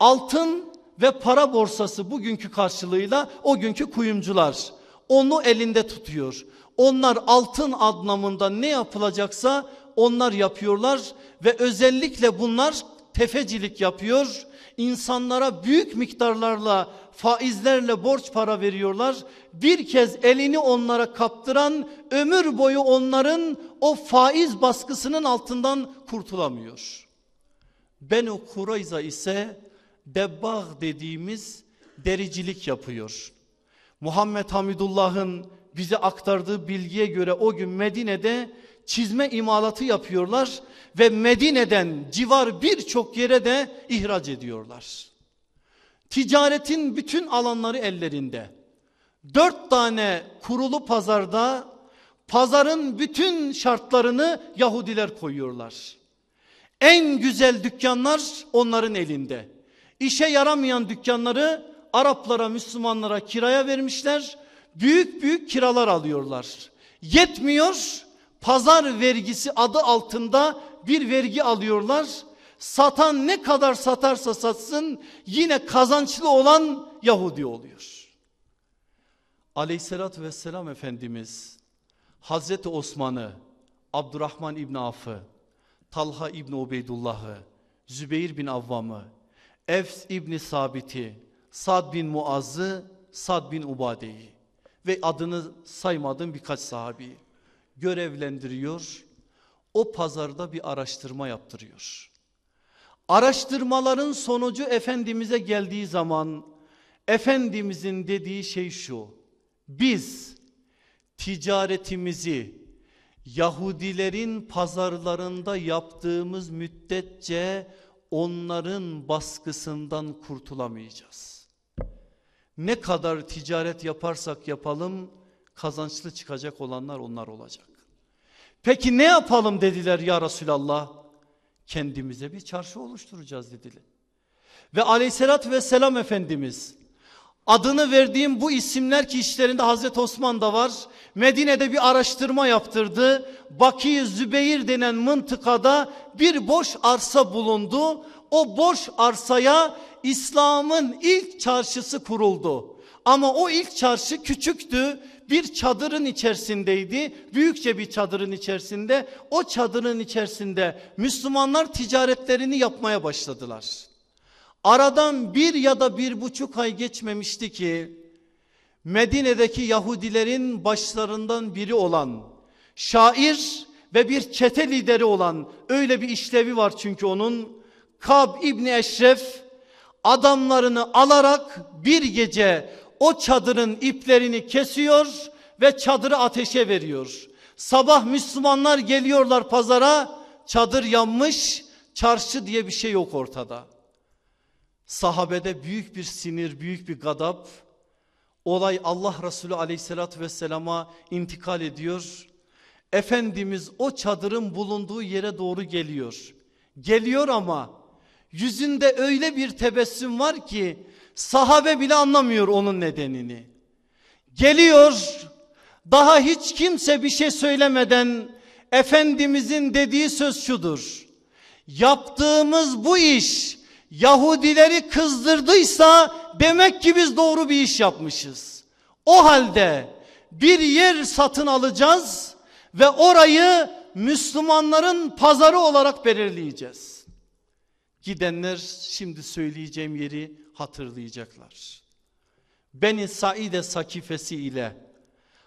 Speaker 1: altın ve para borsası bugünkü karşılığıyla o günkü kuyumcular onu elinde tutuyor. Onlar altın anlamında ne yapılacaksa onlar yapıyorlar ve özellikle bunlar tefecilik yapıyor insanlara büyük miktarlarla faizlerle borç para veriyorlar. Bir kez elini onlara kaptıran ömür boyu onların o faiz baskısının altından kurtulamıyor. Benu Kurayza ise debbağ dediğimiz dericilik yapıyor. Muhammed Hamidullah'ın bize aktardığı bilgiye göre o gün Medine'de çizme imalatı yapıyorlar ve Medine'den civar birçok yere de ihraç ediyorlar. Ticaretin bütün alanları ellerinde. Dört tane kurulu pazarda pazarın bütün şartlarını Yahudiler koyuyorlar. En güzel dükkanlar onların elinde. İşe yaramayan dükkanları Araplara Müslümanlara kiraya vermişler. Büyük büyük kiralar alıyorlar. Yetmiyor pazar vergisi adı altında bir vergi alıyorlar. Satan ne kadar satarsa satsın yine kazançlı olan Yahudi oluyor. Aleyhissalatü vesselam Efendimiz Hazreti Osman'ı, Abdurrahman İbni Af'ı, Talha İbni Ubeydullah'ı, Zübeyir bin Avvam'ı, Efs İbni Sabit'i, Sad bin Muaz'ı, Sad bin Ubade'yi ve adını saymadığım birkaç sahabeyi görevlendiriyor. O pazarda bir araştırma yaptırıyor. Araştırmaların sonucu Efendimiz'e geldiği zaman Efendimiz'in dediği şey şu. Biz ticaretimizi Yahudilerin pazarlarında yaptığımız müddetçe onların baskısından kurtulamayacağız. Ne kadar ticaret yaparsak yapalım kazançlı çıkacak olanlar onlar olacak. Peki ne yapalım dediler ya Resulallah. Kendimize bir çarşı oluşturacağız dediler. Ve aleyhissalatü vesselam Efendimiz adını verdiğim bu isimler ki işlerinde Hazreti Osman da var. Medine'de bir araştırma yaptırdı. Baki Zübeyir denen mıntıkada bir boş arsa bulundu. O boş arsaya İslam'ın ilk çarşısı kuruldu. Ama o ilk çarşı küçüktü bir çadırın içerisindeydi. Büyükçe bir çadırın içerisinde. O çadırın içerisinde Müslümanlar ticaretlerini yapmaya başladılar. Aradan bir ya da bir buçuk ay geçmemişti ki Medine'deki Yahudilerin başlarından biri olan şair ve bir çete lideri olan öyle bir işlevi var çünkü onun Kab İbni Eşref adamlarını alarak bir gece o çadırın iplerini kesiyor ve çadırı ateşe veriyor. Sabah Müslümanlar geliyorlar pazara çadır yanmış çarşı diye bir şey yok ortada. Sahabede büyük bir sinir büyük bir gadap olay Allah Resulü aleyhissalatü vesselama intikal ediyor. Efendimiz o çadırın bulunduğu yere doğru geliyor. Geliyor ama yüzünde öyle bir tebessüm var ki Sahabe bile anlamıyor onun nedenini. Geliyor daha hiç kimse bir şey söylemeden Efendimizin dediği söz şudur. Yaptığımız bu iş Yahudileri kızdırdıysa demek ki biz doğru bir iş yapmışız. O halde bir yer satın alacağız ve orayı Müslümanların pazarı olarak belirleyeceğiz. Gidenler şimdi söyleyeceğim yeri hatırlayacaklar. Beni Saide sakifesi ile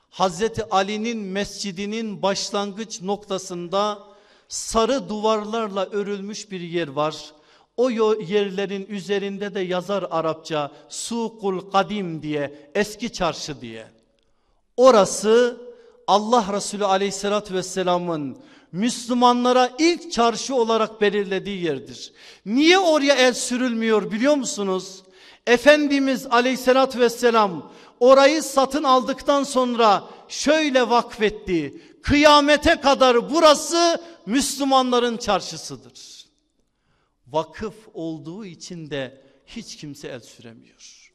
Speaker 1: Hazreti Ali'nin mescidinin başlangıç noktasında sarı duvarlarla örülmüş bir yer var. O yerlerin üzerinde de yazar Arapça Sukul Kadim diye eski çarşı diye. Orası Allah Resulü aleyhissalatü vesselamın Müslümanlara ilk çarşı olarak belirlediği yerdir. Niye oraya el sürülmüyor biliyor musunuz? Efendimiz aleyhissalatü vesselam orayı satın aldıktan sonra şöyle vakfetti. Kıyamete kadar burası Müslümanların çarşısıdır. Vakıf olduğu için de hiç kimse el süremiyor.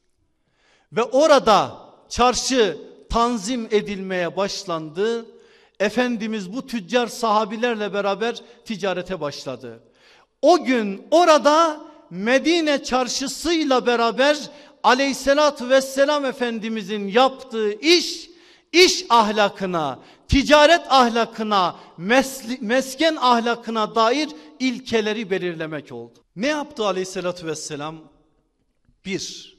Speaker 1: Ve orada çarşı tanzim edilmeye başlandı Efendimiz bu tüccar sahabilerle beraber ticarete başladı. O gün orada Medine çarşısıyla beraber aleyhissalatü vesselam Efendimizin yaptığı iş, iş ahlakına, ticaret ahlakına, mesken ahlakına dair ilkeleri belirlemek oldu. Ne yaptı aleyhissalatü vesselam? Bir,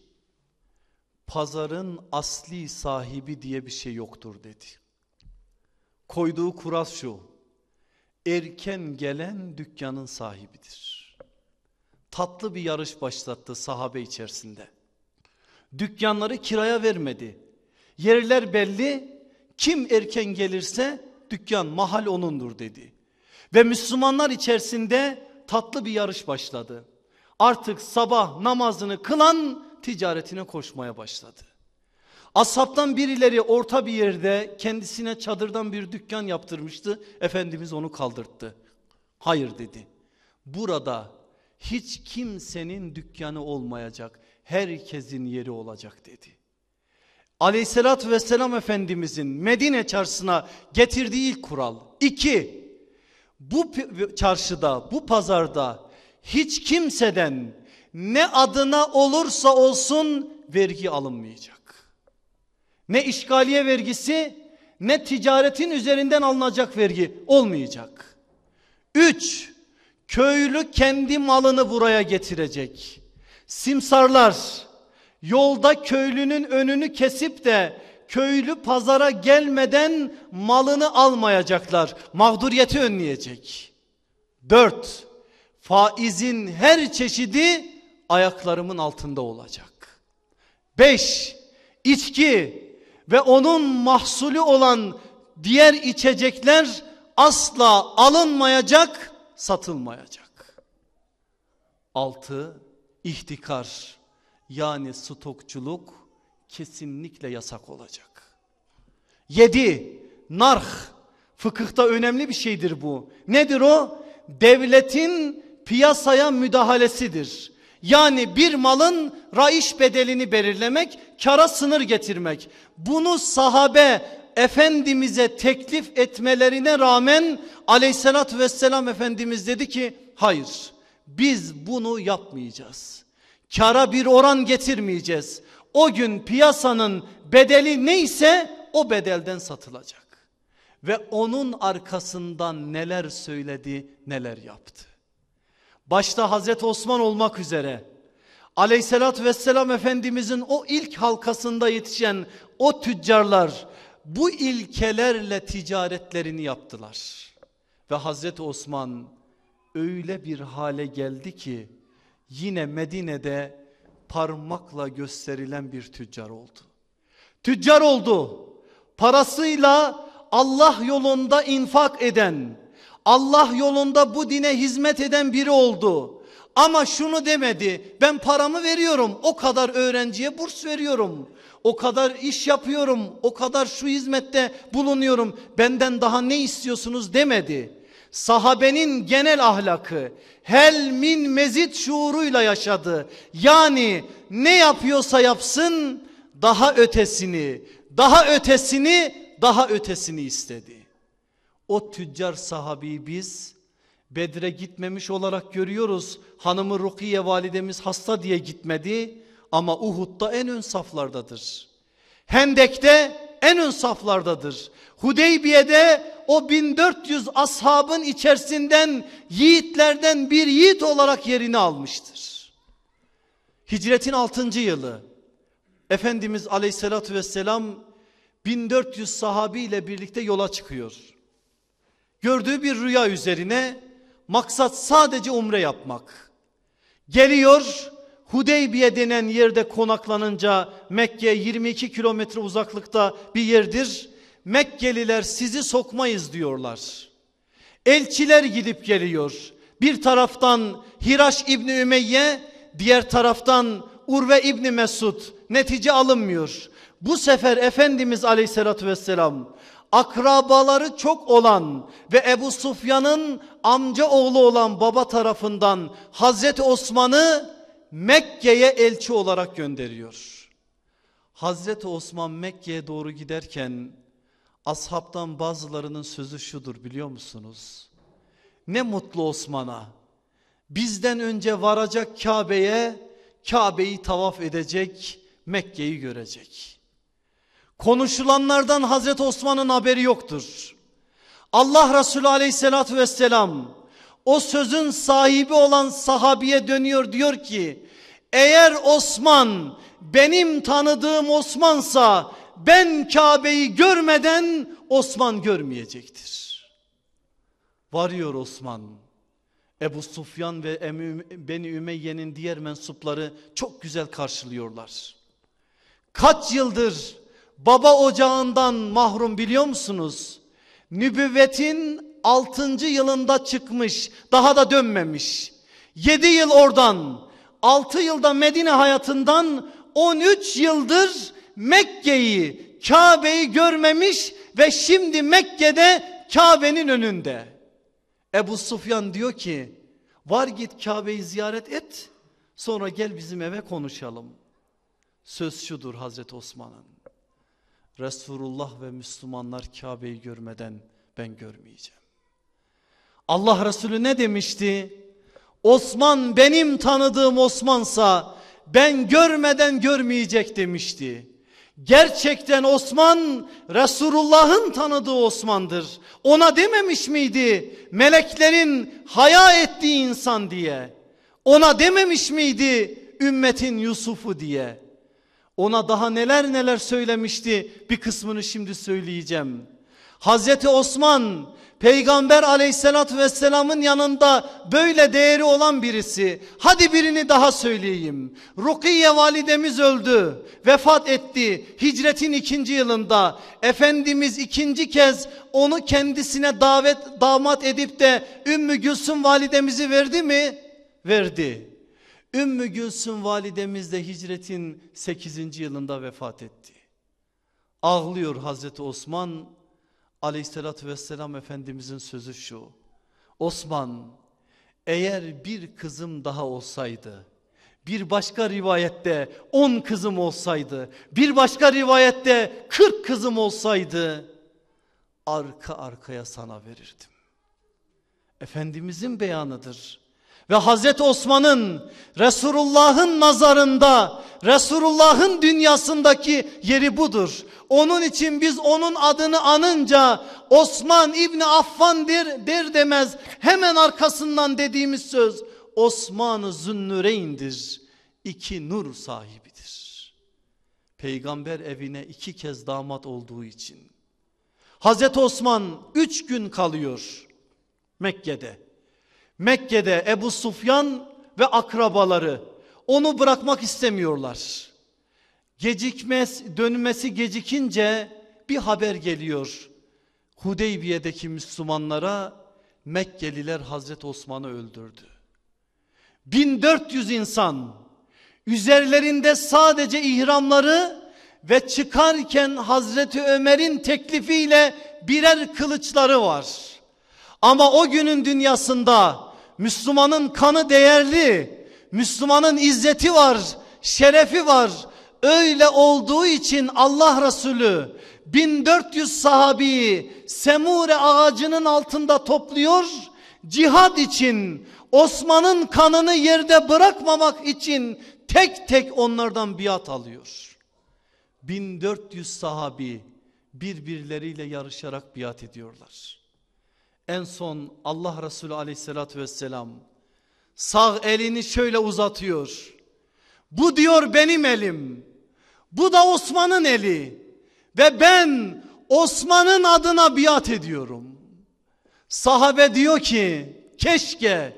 Speaker 1: pazarın asli sahibi diye bir şey yoktur dedi. Koyduğu kuras şu. Erken gelen dükkanın sahibidir. Tatlı bir yarış başlattı sahabe içerisinde. Dükkanları kiraya vermedi. Yerler belli. Kim erken gelirse dükkan mahal onundur dedi. Ve Müslümanlar içerisinde tatlı bir yarış başladı. Artık sabah namazını kılan ticaretine koşmaya başladı. Asaptan birileri orta bir yerde kendisine çadırdan bir dükkan yaptırmıştı. Efendimiz onu kaldırttı. Hayır dedi. Burada hiç kimsenin dükkanı olmayacak. Herkesin yeri olacak dedi. Aleyhissalatü vesselam Efendimizin Medine çarşısına getirdiği ilk kural. iki: bu çarşıda, bu pazarda hiç kimseden ne adına olursa olsun vergi alınmayacak. Ne işgaliye vergisi ne ticaretin üzerinden alınacak vergi olmayacak. Üç, Köylü kendi malını buraya getirecek. Simsarlar yolda köylünün önünü kesip de köylü pazara gelmeden malını almayacaklar. Mağduriyeti önleyecek. Dört, Faizin her çeşidi ayaklarımın altında olacak. Beş, içki ve onun mahsulü olan diğer içecekler asla alınmayacak, satılmayacak. Altı, ihtikar yani stokçuluk kesinlikle yasak olacak. Yedi, narh fıkıhta önemli bir şeydir bu. Nedir o? Devletin piyasaya müdahalesidir. Yani bir malın raiş bedelini belirlemek, kara sınır getirmek. Bunu sahabe Efendimiz'e teklif etmelerine rağmen aleyhissalatü vesselam Efendimiz dedi ki hayır biz bunu yapmayacağız. Kara bir oran getirmeyeceğiz. O gün piyasanın bedeli neyse o bedelden satılacak. Ve onun arkasından neler söyledi neler yaptı başta Hazreti Osman olmak üzere aleyhissalat vesselam Efendimizin o ilk halkasında yetişen o tüccarlar bu ilkelerle ticaretlerini yaptılar. Ve Hazreti Osman öyle bir hale geldi ki yine Medine'de parmakla gösterilen bir tüccar oldu. Tüccar oldu parasıyla Allah yolunda infak eden Allah yolunda bu dine hizmet eden biri oldu. Ama şunu demedi ben paramı veriyorum o kadar öğrenciye burs veriyorum. O kadar iş yapıyorum o kadar şu hizmette bulunuyorum benden daha ne istiyorsunuz demedi. Sahabenin genel ahlakı hel min mezit şuuruyla yaşadı. Yani ne yapıyorsa yapsın daha ötesini daha ötesini daha ötesini istedi. O tüccar sahabeyi biz Bedre gitmemiş olarak görüyoruz. Hanımı Rukiye validemiz hasta diye gitmedi ama Uhud'da en ön saflardadır. Hendek'te en ön saflardadır. Hudeybiye'de o 1400 ashabın içerisinden yiğitlerden bir yiğit olarak yerini almıştır. Hicretin 6. yılı Efendimiz aleyhissalatü vesselam 1400 sahabiyle birlikte yola çıkıyor. Gördüğü bir rüya üzerine maksat sadece umre yapmak. Geliyor Hudeybiye denen yerde konaklanınca Mekke 22 kilometre uzaklıkta bir yerdir. Mekkeliler sizi sokmayız diyorlar. Elçiler gidip geliyor. Bir taraftan Hiraş İbni Ümeyye diğer taraftan Urve İbni Mesud netice alınmıyor. Bu sefer Efendimiz Aleyhisselatü vesselam akrabaları çok olan ve Ebu Sufyan'ın amca oğlu olan baba tarafından Hazreti Osman'ı Mekke'ye elçi olarak gönderiyor. Hazreti Osman Mekke'ye doğru giderken ashabtan bazılarının sözü şudur biliyor musunuz? Ne mutlu Osman'a bizden önce varacak Kabe'ye Kabe'yi tavaf edecek Mekke'yi görecek. Konuşulanlardan Hazreti Osman'ın haberi yoktur. Allah Resulü aleyhissalatü vesselam o sözün sahibi olan sahabiye dönüyor diyor ki eğer Osman benim tanıdığım Osman'sa ben Kabe'yi görmeden Osman görmeyecektir. Varıyor Osman. Ebu Sufyan ve Beni Ümeyye'nin diğer mensupları çok güzel karşılıyorlar. Kaç yıldır baba ocağından mahrum biliyor musunuz? Nübüvvetin 6. yılında çıkmış daha da dönmemiş. 7 yıl oradan 6 yılda Medine hayatından 13 yıldır Mekke'yi Kabe'yi görmemiş ve şimdi Mekke'de Kabe'nin önünde. Ebu Sufyan diyor ki var git Kabe'yi ziyaret et sonra gel bizim eve konuşalım. Söz şudur Hazreti Osman'ın. Resulullah ve Müslümanlar Kabe'yi görmeden ben görmeyeceğim. Allah Resulü ne demişti? Osman benim tanıdığım Osman'sa ben görmeden görmeyecek demişti. Gerçekten Osman Resulullah'ın tanıdığı Osman'dır. Ona dememiş miydi meleklerin haya ettiği insan diye? Ona dememiş miydi ümmetin Yusuf'u diye? Ona daha neler neler söylemişti bir kısmını şimdi söyleyeceğim. Hazreti Osman peygamber aleyhissalatü vesselamın yanında böyle değeri olan birisi. Hadi birini daha söyleyeyim. Rukiye validemiz öldü vefat etti hicretin ikinci yılında. Efendimiz ikinci kez onu kendisine davet damat edip de Ümmü Gülsüm validemizi verdi mi? Verdi. Ümmü Gülsüm validemiz de hicretin 8. yılında vefat etti. Ağlıyor Hazreti Osman aleyhissalatü vesselam Efendimizin sözü şu. Osman eğer bir kızım daha olsaydı bir başka rivayette 10 kızım olsaydı bir başka rivayette 40 kızım olsaydı arka arkaya sana verirdim. Efendimizin beyanıdır ve Hazreti Osman'ın Resulullah'ın nazarında Resulullah'ın dünyasındaki yeri budur. Onun için biz onun adını anınca Osman İbni Affan der, der demez hemen arkasından dediğimiz söz Osman-ı Zünnüreyn'dir. İki nur sahibidir. Peygamber evine iki kez damat olduğu için. Hazreti Osman üç gün kalıyor Mekke'de. Mekke'de Ebu Sufyan ve akrabaları onu bırakmak istemiyorlar. Gecikmez, dönmesi gecikince bir haber geliyor. Hudeybiye'deki Müslümanlara Mekkeliler Hazreti Osman'ı öldürdü. 1400 insan üzerlerinde sadece ihramları ve çıkarken Hazreti Ömer'in teklifiyle birer kılıçları var. Ama o günün dünyasında Müslümanın kanı değerli. Müslümanın izzeti var, şerefi var. Öyle olduğu için Allah Resulü 1400 sahabiyi Semure ağacının altında topluyor. Cihad için Osman'ın kanını yerde bırakmamak için tek tek onlardan biat alıyor. 1400 sahabi birbirleriyle yarışarak biat ediyorlar. En son Allah Resulü aleyhissalatü vesselam sağ elini şöyle uzatıyor. Bu diyor benim elim. Bu da Osman'ın eli. Ve ben Osman'ın adına biat ediyorum. Sahabe diyor ki keşke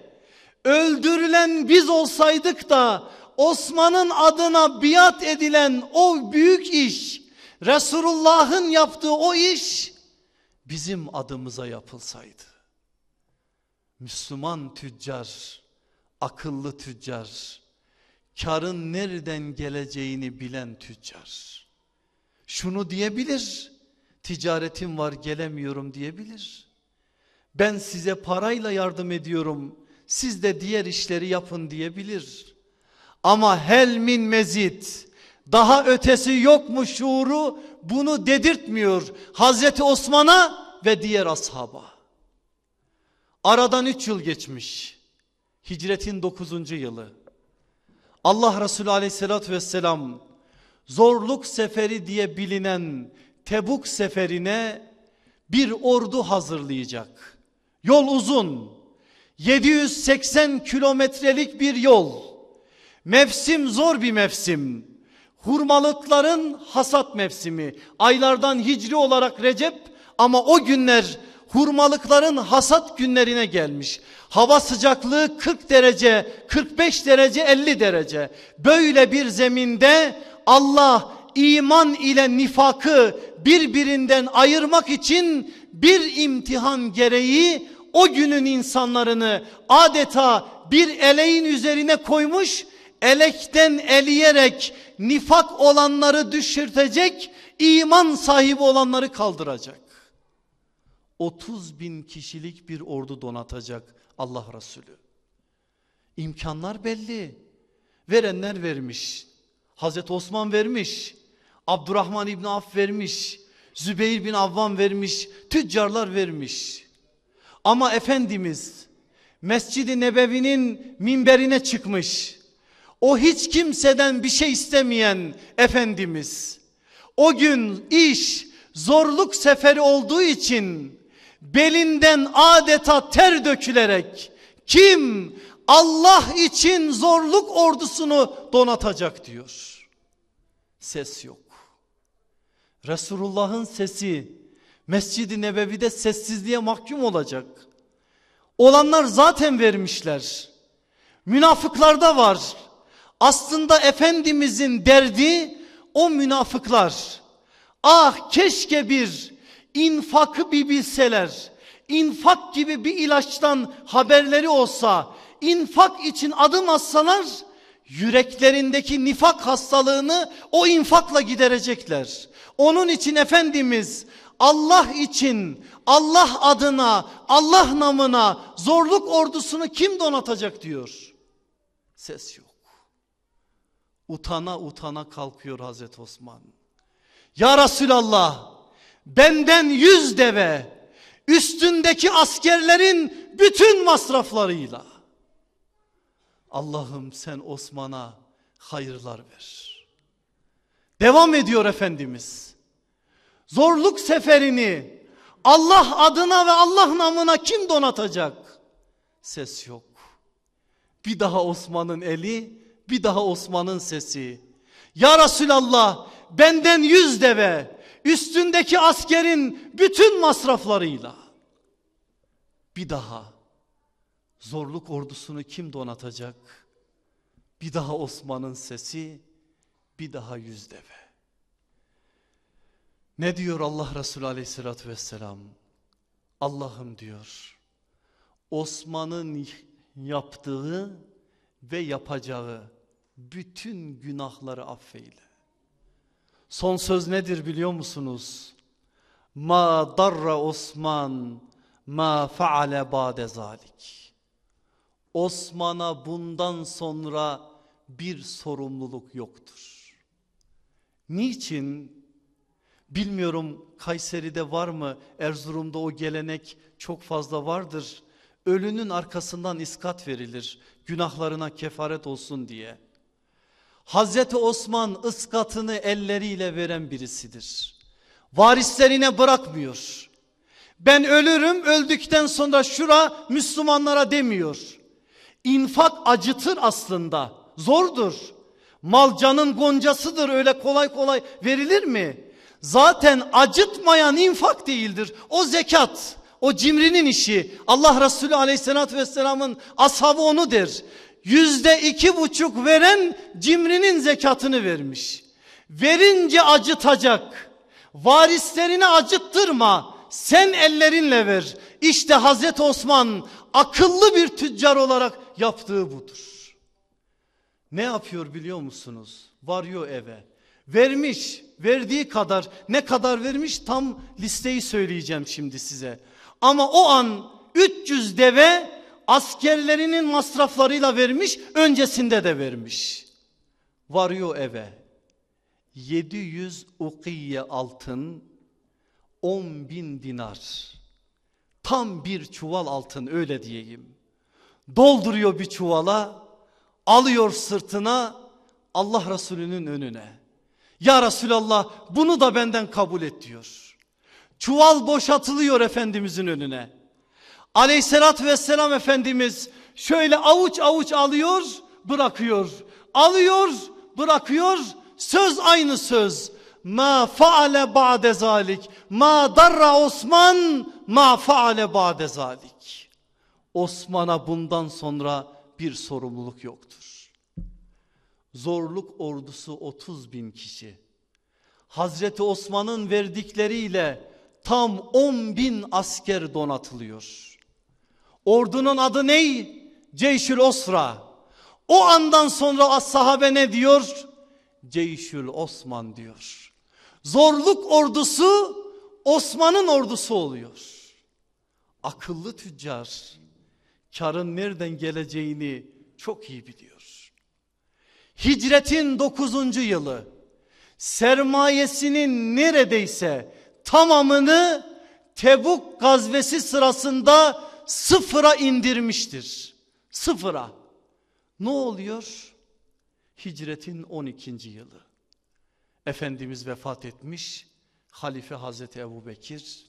Speaker 1: öldürülen biz olsaydık da Osman'ın adına biat edilen o büyük iş Resulullah'ın yaptığı o iş bizim adımıza yapılsaydı. Müslüman tüccar, akıllı tüccar, karın nereden geleceğini bilen tüccar. Şunu diyebilir, ticaretim var gelemiyorum diyebilir. Ben size parayla yardım ediyorum, siz de diğer işleri yapın diyebilir. Ama helmin mezit, daha ötesi yok mu şuuru bunu dedirtmiyor. Hazreti Osman'a ve diğer ashaba. Aradan üç yıl geçmiş. Hicretin dokuzuncu yılı. Allah Resulü aleyhissalatü vesselam zorluk seferi diye bilinen Tebuk seferine bir ordu hazırlayacak. Yol uzun. 780 kilometrelik bir yol. Mevsim zor bir mevsim. Hurmalıkların hasat mevsimi. Aylardan hicri olarak Recep, ama o günler hurmalıkların hasat günlerine gelmiş. Hava sıcaklığı 40 derece, 45 derece, 50 derece. Böyle bir zeminde Allah iman ile nifakı birbirinden ayırmak için bir imtihan gereği o günün insanlarını adeta bir eleğin üzerine koymuş elekten eleyerek nifak olanları düşürtecek iman sahibi olanları kaldıracak. 30 bin kişilik bir ordu donatacak Allah Resulü. İmkanlar belli. Verenler vermiş. Hazreti Osman vermiş. Abdurrahman İbni Af vermiş. Zübeyir bin Avvam vermiş. Tüccarlar vermiş. Ama Efendimiz Mescid-i Nebevi'nin minberine çıkmış. O hiç kimseden bir şey istemeyen Efendimiz. O gün iş zorluk seferi olduğu için belinden adeta ter dökülerek kim Allah için zorluk ordusunu donatacak diyor. Ses yok. Resulullah'ın sesi Mescid-i Nebevi'de sessizliğe mahkum olacak. Olanlar zaten vermişler. Münafıklarda var. Aslında Efendimizin derdi o münafıklar. Ah keşke bir infakı bir bilseler, infak gibi bir ilaçtan haberleri olsa, infak için adım atsalar yüreklerindeki nifak hastalığını o infakla giderecekler. Onun için Efendimiz Allah için, Allah adına, Allah namına zorluk ordusunu kim donatacak diyor. Ses yok. Utana utana kalkıyor Hazreti Osman. Ya Resulallah benden yüz deve, üstündeki askerlerin bütün masraflarıyla. Allah'ım sen Osman'a hayırlar ver. Devam ediyor Efendimiz. Zorluk seferini Allah adına ve Allah namına kim donatacak? Ses yok. Bir daha Osman'ın eli, bir daha Osman'ın sesi. Ya Resulallah benden yüz deve, üstündeki askerin bütün masraflarıyla. Bir daha zorluk ordusunu kim donatacak? Bir daha Osman'ın sesi, bir daha yüz deve. Ne diyor Allah Resulü aleyhissalatü vesselam? Allah'ım diyor, Osman'ın yaptığı ve yapacağı bütün günahları affeyle. Son söz nedir biliyor musunuz? Ma darra Osman ma faale ba'de zalik. Osman'a bundan sonra bir sorumluluk yoktur. Niçin? Bilmiyorum Kayseri'de var mı? Erzurum'da o gelenek çok fazla vardır. Ölünün arkasından iskat verilir günahlarına kefaret olsun diye. Hazreti Osman ıskatını elleriyle veren birisidir. Varislerine bırakmıyor. Ben ölürüm öldükten sonra şura Müslümanlara demiyor. İnfak acıtır aslında zordur. Mal canın goncasıdır öyle kolay kolay verilir mi? Zaten acıtmayan infak değildir. O zekat, o cimrinin işi. Allah Resulü aleyhissalatü vesselamın ashabı onu der yüzde iki buçuk veren cimrinin zekatını vermiş. Verince acıtacak. Varislerini acıttırma. Sen ellerinle ver. İşte Hazreti Osman akıllı bir tüccar olarak yaptığı budur. Ne yapıyor biliyor musunuz? Varıyor eve. Vermiş, verdiği kadar ne kadar vermiş tam listeyi söyleyeceğim şimdi size. Ama o an 300 deve askerlerinin masraflarıyla vermiş öncesinde de vermiş. Varıyor eve 700 ukiye altın 10 bin dinar tam bir çuval altın öyle diyeyim. Dolduruyor bir çuvala alıyor sırtına Allah Resulü'nün önüne. Ya Resulallah bunu da benden kabul et diyor. Çuval boşatılıyor Efendimizin önüne. Aleyhissalatü vesselam Efendimiz şöyle avuç avuç alıyor bırakıyor. Alıyor bırakıyor söz aynı söz. Ma faale ba'de zalik. Ma darra Osman ma faale ba'de zalik. Osman'a bundan sonra bir sorumluluk yoktur. Zorluk ordusu 30 bin kişi. Hazreti Osman'ın verdikleriyle tam 10 bin asker donatılıyor. Ordunun adı ne? Ceyşül Osra. O andan sonra as sahabe ne diyor? Ceyşül Osman diyor. Zorluk ordusu Osman'ın ordusu oluyor. Akıllı tüccar karın nereden geleceğini çok iyi biliyor. Hicretin 9. yılı sermayesinin neredeyse tamamını Tebuk gazvesi sırasında sıfıra indirmiştir. Sıfıra. Ne oluyor? Hicretin 12. yılı. Efendimiz vefat etmiş. Halife Hazreti Ebu Bekir.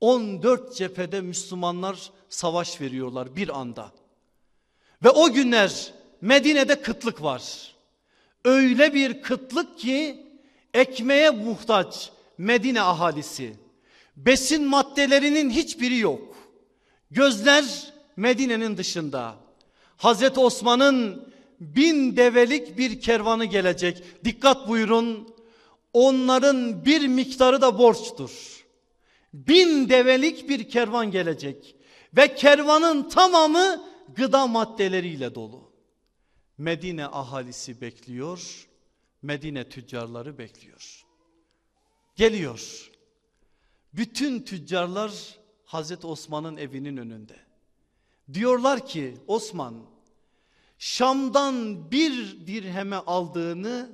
Speaker 1: 14 cephede Müslümanlar savaş veriyorlar bir anda. Ve o günler Medine'de kıtlık var. Öyle bir kıtlık ki ekmeğe muhtaç Medine ahalisi. Besin maddelerinin hiçbiri yok. Gözler Medine'nin dışında. Hazreti Osman'ın bin develik bir kervanı gelecek. Dikkat buyurun onların bir miktarı da borçtur. Bin develik bir kervan gelecek ve kervanın tamamı gıda maddeleriyle dolu. Medine ahalisi bekliyor, Medine tüccarları bekliyor. Geliyor. Bütün tüccarlar Hazreti Osman'ın evinin önünde. Diyorlar ki Osman Şam'dan bir dirheme aldığını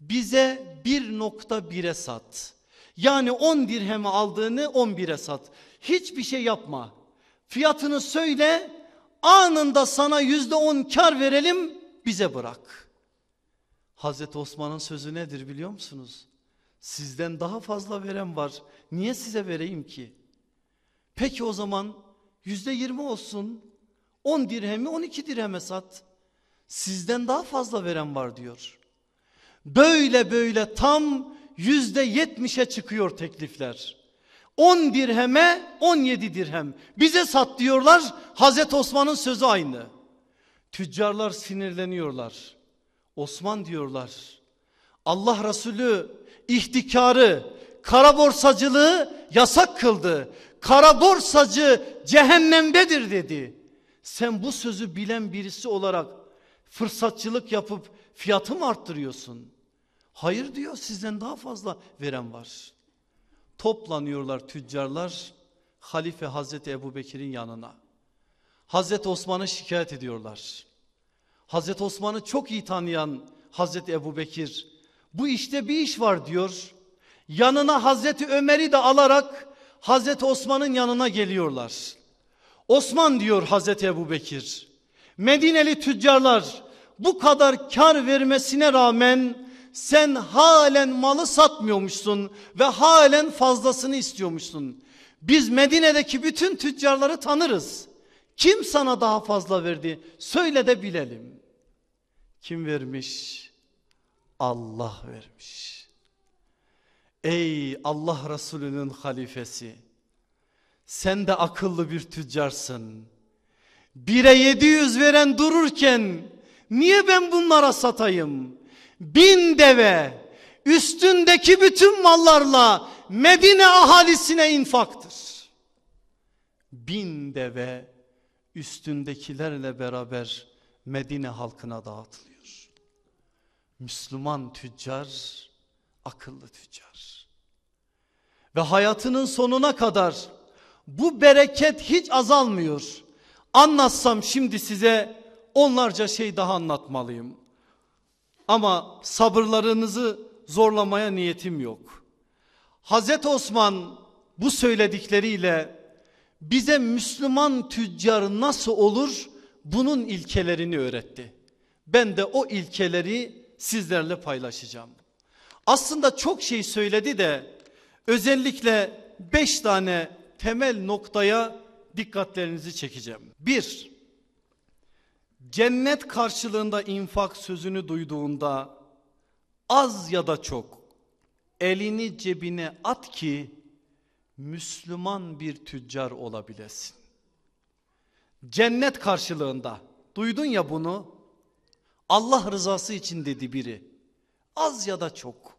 Speaker 1: bize 1.1'e sat. Yani 10 dirheme aldığını 11'e sat. Hiçbir şey yapma. Fiyatını söyle anında sana %10 kar verelim bize bırak. Hazreti Osman'ın sözü nedir biliyor musunuz? Sizden daha fazla veren var. Niye size vereyim ki? Peki o zaman yüzde yirmi olsun on dirhemi on iki dirheme sat. Sizden daha fazla veren var diyor. Böyle böyle tam yüzde yetmişe çıkıyor teklifler. On dirheme on yedi dirhem bize sat diyorlar Hazreti Osman'ın sözü aynı. Tüccarlar sinirleniyorlar. Osman diyorlar Allah Resulü ihtikarı kara borsacılığı yasak kıldı kara borsacı cehennemdedir dedi. Sen bu sözü bilen birisi olarak fırsatçılık yapıp fiyatı mı arttırıyorsun? Hayır diyor sizden daha fazla veren var. Toplanıyorlar tüccarlar Halife Hazreti Ebu Bekir'in yanına. Hazreti Osman'ı şikayet ediyorlar. Hazreti Osman'ı çok iyi tanıyan Hazreti Ebu Bekir bu işte bir iş var diyor. Yanına Hazreti Ömer'i de alarak Hazreti Osman'ın yanına geliyorlar. Osman diyor Hazreti Ebu Bekir. Medineli tüccarlar bu kadar kar vermesine rağmen sen halen malı satmıyormuşsun ve halen fazlasını istiyormuşsun. Biz Medine'deki bütün tüccarları tanırız. Kim sana daha fazla verdi? Söyle de bilelim. Kim vermiş? Allah vermiş. Ey Allah Resulü'nün halifesi sen de akıllı bir tüccarsın. Bire 700 veren dururken niye ben bunlara satayım? Bin deve üstündeki bütün mallarla Medine ahalisine infaktır. Bin deve üstündekilerle beraber Medine halkına dağıtılıyor. Müslüman tüccar akıllı tüccar ve hayatının sonuna kadar bu bereket hiç azalmıyor. Anlatsam şimdi size onlarca şey daha anlatmalıyım. Ama sabırlarınızı zorlamaya niyetim yok. Hazreti Osman bu söyledikleriyle bize Müslüman tüccar nasıl olur bunun ilkelerini öğretti. Ben de o ilkeleri sizlerle paylaşacağım. Aslında çok şey söyledi de özellikle beş tane temel noktaya dikkatlerinizi çekeceğim. Bir, cennet karşılığında infak sözünü duyduğunda az ya da çok elini cebine at ki Müslüman bir tüccar olabilesin. Cennet karşılığında duydun ya bunu Allah rızası için dedi biri az ya da çok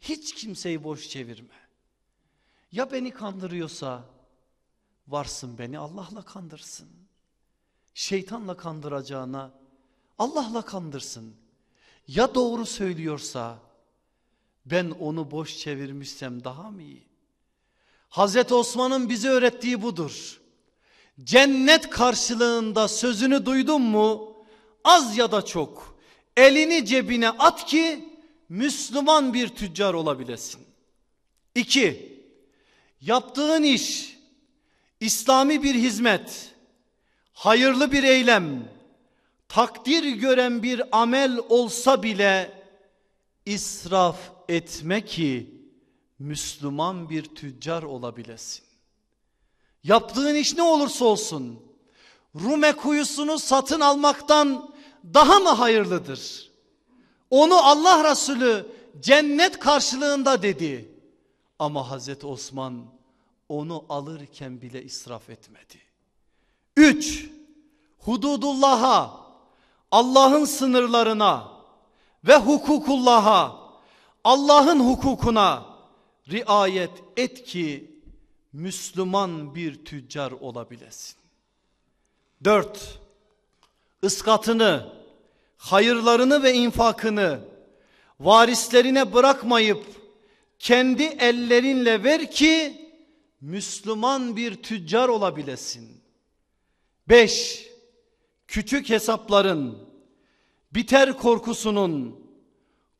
Speaker 1: hiç kimseyi boş çevirme. Ya beni kandırıyorsa varsın beni Allah'la kandırsın. Şeytanla kandıracağına Allah'la kandırsın. Ya doğru söylüyorsa ben onu boş çevirmişsem daha mı iyi? Hazreti Osman'ın bize öğrettiği budur. Cennet karşılığında sözünü duydun mu az ya da çok elini cebine at ki Müslüman bir tüccar olabilesin. İki, Yaptığın iş İslami bir hizmet, hayırlı bir eylem, takdir gören bir amel olsa bile israf etme ki Müslüman bir tüccar olabilesin. Yaptığın iş ne olursa olsun Rume kuyusunu satın almaktan daha mı hayırlıdır? Onu Allah Resulü cennet karşılığında dedi. Ama Hazreti Osman onu alırken bile israf etmedi. 3. Hududullah'a, Allah'ın sınırlarına ve hukukullah'a, Allah'ın hukukuna riayet et ki Müslüman bir tüccar olabilesin. 4. Iskatını, hayırlarını ve infakını varislerine bırakmayıp kendi ellerinle ver ki Müslüman bir tüccar olabilesin. 5. Küçük hesapların, biter korkusunun,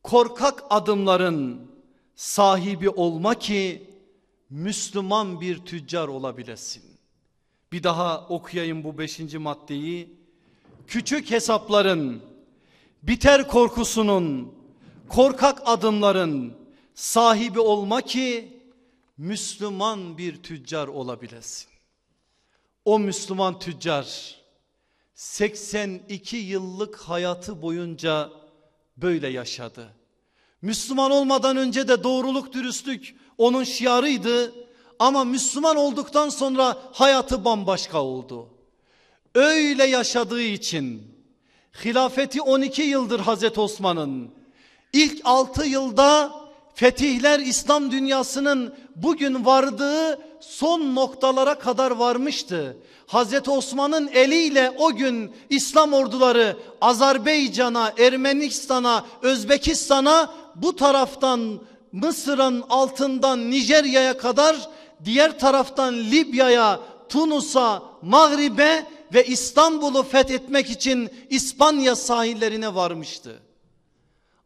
Speaker 1: korkak adımların sahibi olma ki Müslüman bir tüccar olabilesin. Bir daha okuyayım bu beşinci maddeyi. Küçük hesapların, biter korkusunun, korkak adımların sahibi olma ki Müslüman bir tüccar olabilesin. O Müslüman tüccar 82 yıllık hayatı boyunca böyle yaşadı. Müslüman olmadan önce de doğruluk dürüstlük onun şiarıydı ama Müslüman olduktan sonra hayatı bambaşka oldu. Öyle yaşadığı için hilafeti 12 yıldır Hazreti Osman'ın ilk 6 yılda fetihler İslam dünyasının bugün vardığı son noktalara kadar varmıştı. Hazreti Osman'ın eliyle o gün İslam orduları Azerbaycan'a, Ermenistan'a, Özbekistan'a bu taraftan Mısır'ın altından Nijerya'ya kadar diğer taraftan Libya'ya, Tunus'a, Mağrib'e ve İstanbul'u fethetmek için İspanya sahillerine varmıştı.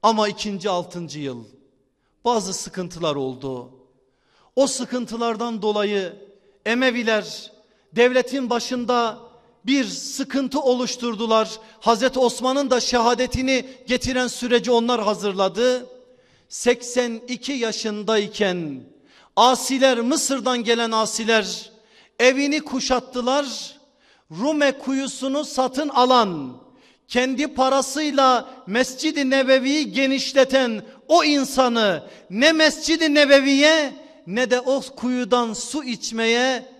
Speaker 1: Ama ikinci altıncı yıl bazı sıkıntılar oldu. O sıkıntılardan dolayı Emeviler devletin başında bir sıkıntı oluşturdular. Hazreti Osman'ın da şehadetini getiren süreci onlar hazırladı. 82 yaşındayken asiler Mısır'dan gelen asiler evini kuşattılar. Rume kuyusunu satın alan kendi parasıyla Mescid-i Nebevi'yi genişleten o insanı ne Mescid-i Nebevi'ye ne de o kuyudan su içmeye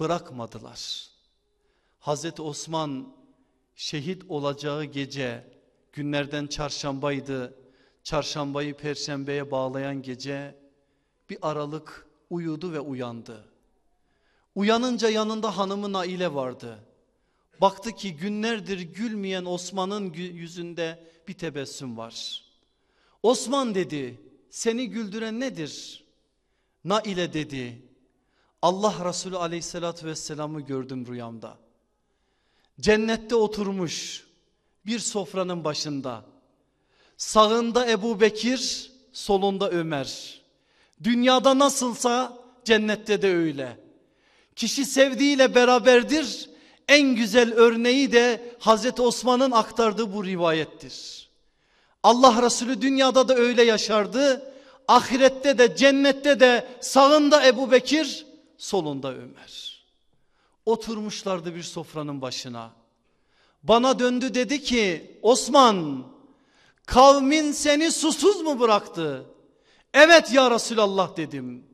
Speaker 1: bırakmadılar. Hazreti Osman şehit olacağı gece günlerden çarşambaydı. Çarşambayı perşembeye bağlayan gece bir aralık uyudu ve uyandı. Uyanınca yanında hanımı Naile vardı. Baktı ki günlerdir gülmeyen Osman'ın yüzünde bir tebessüm var. Osman dedi seni güldüren nedir? Na ile dedi Allah Resulü aleyhissalatü vesselam'ı gördüm rüyamda. Cennette oturmuş bir sofranın başında. Sağında Ebu Bekir, solunda Ömer. Dünyada nasılsa cennette de öyle. Kişi sevdiğiyle beraberdir. En güzel örneği de Hazreti Osman'ın aktardığı bu rivayettir. Allah Resulü dünyada da öyle yaşardı. Ahirette de cennette de sağında Ebu Bekir solunda Ömer. Oturmuşlardı bir sofranın başına. Bana döndü dedi ki Osman kavmin seni susuz mu bıraktı? Evet ya Resulallah dedim.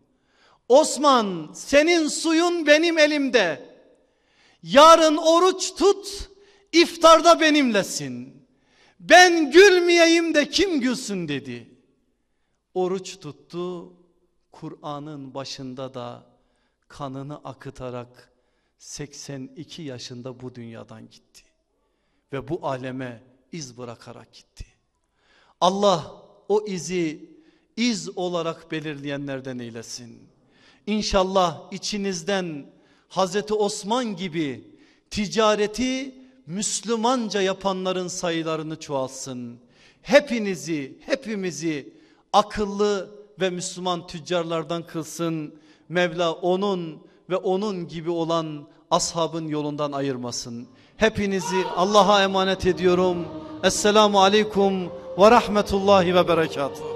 Speaker 1: Osman senin suyun benim elimde. Yarın oruç tut iftarda benimlesin ben gülmeyeyim de kim gülsün dedi. Oruç tuttu Kur'an'ın başında da kanını akıtarak 82 yaşında bu dünyadan gitti. Ve bu aleme iz bırakarak gitti. Allah o izi iz olarak belirleyenlerden eylesin. İnşallah içinizden Hazreti Osman gibi ticareti Müslümanca yapanların sayılarını çoğalsın. Hepinizi, hepimizi akıllı ve Müslüman tüccarlardan kılsın. Mevla onun ve onun gibi olan ashabın yolundan ayırmasın. Hepinizi Allah'a emanet ediyorum. Esselamu aleyküm ve rahmetullahi ve berekatuhu.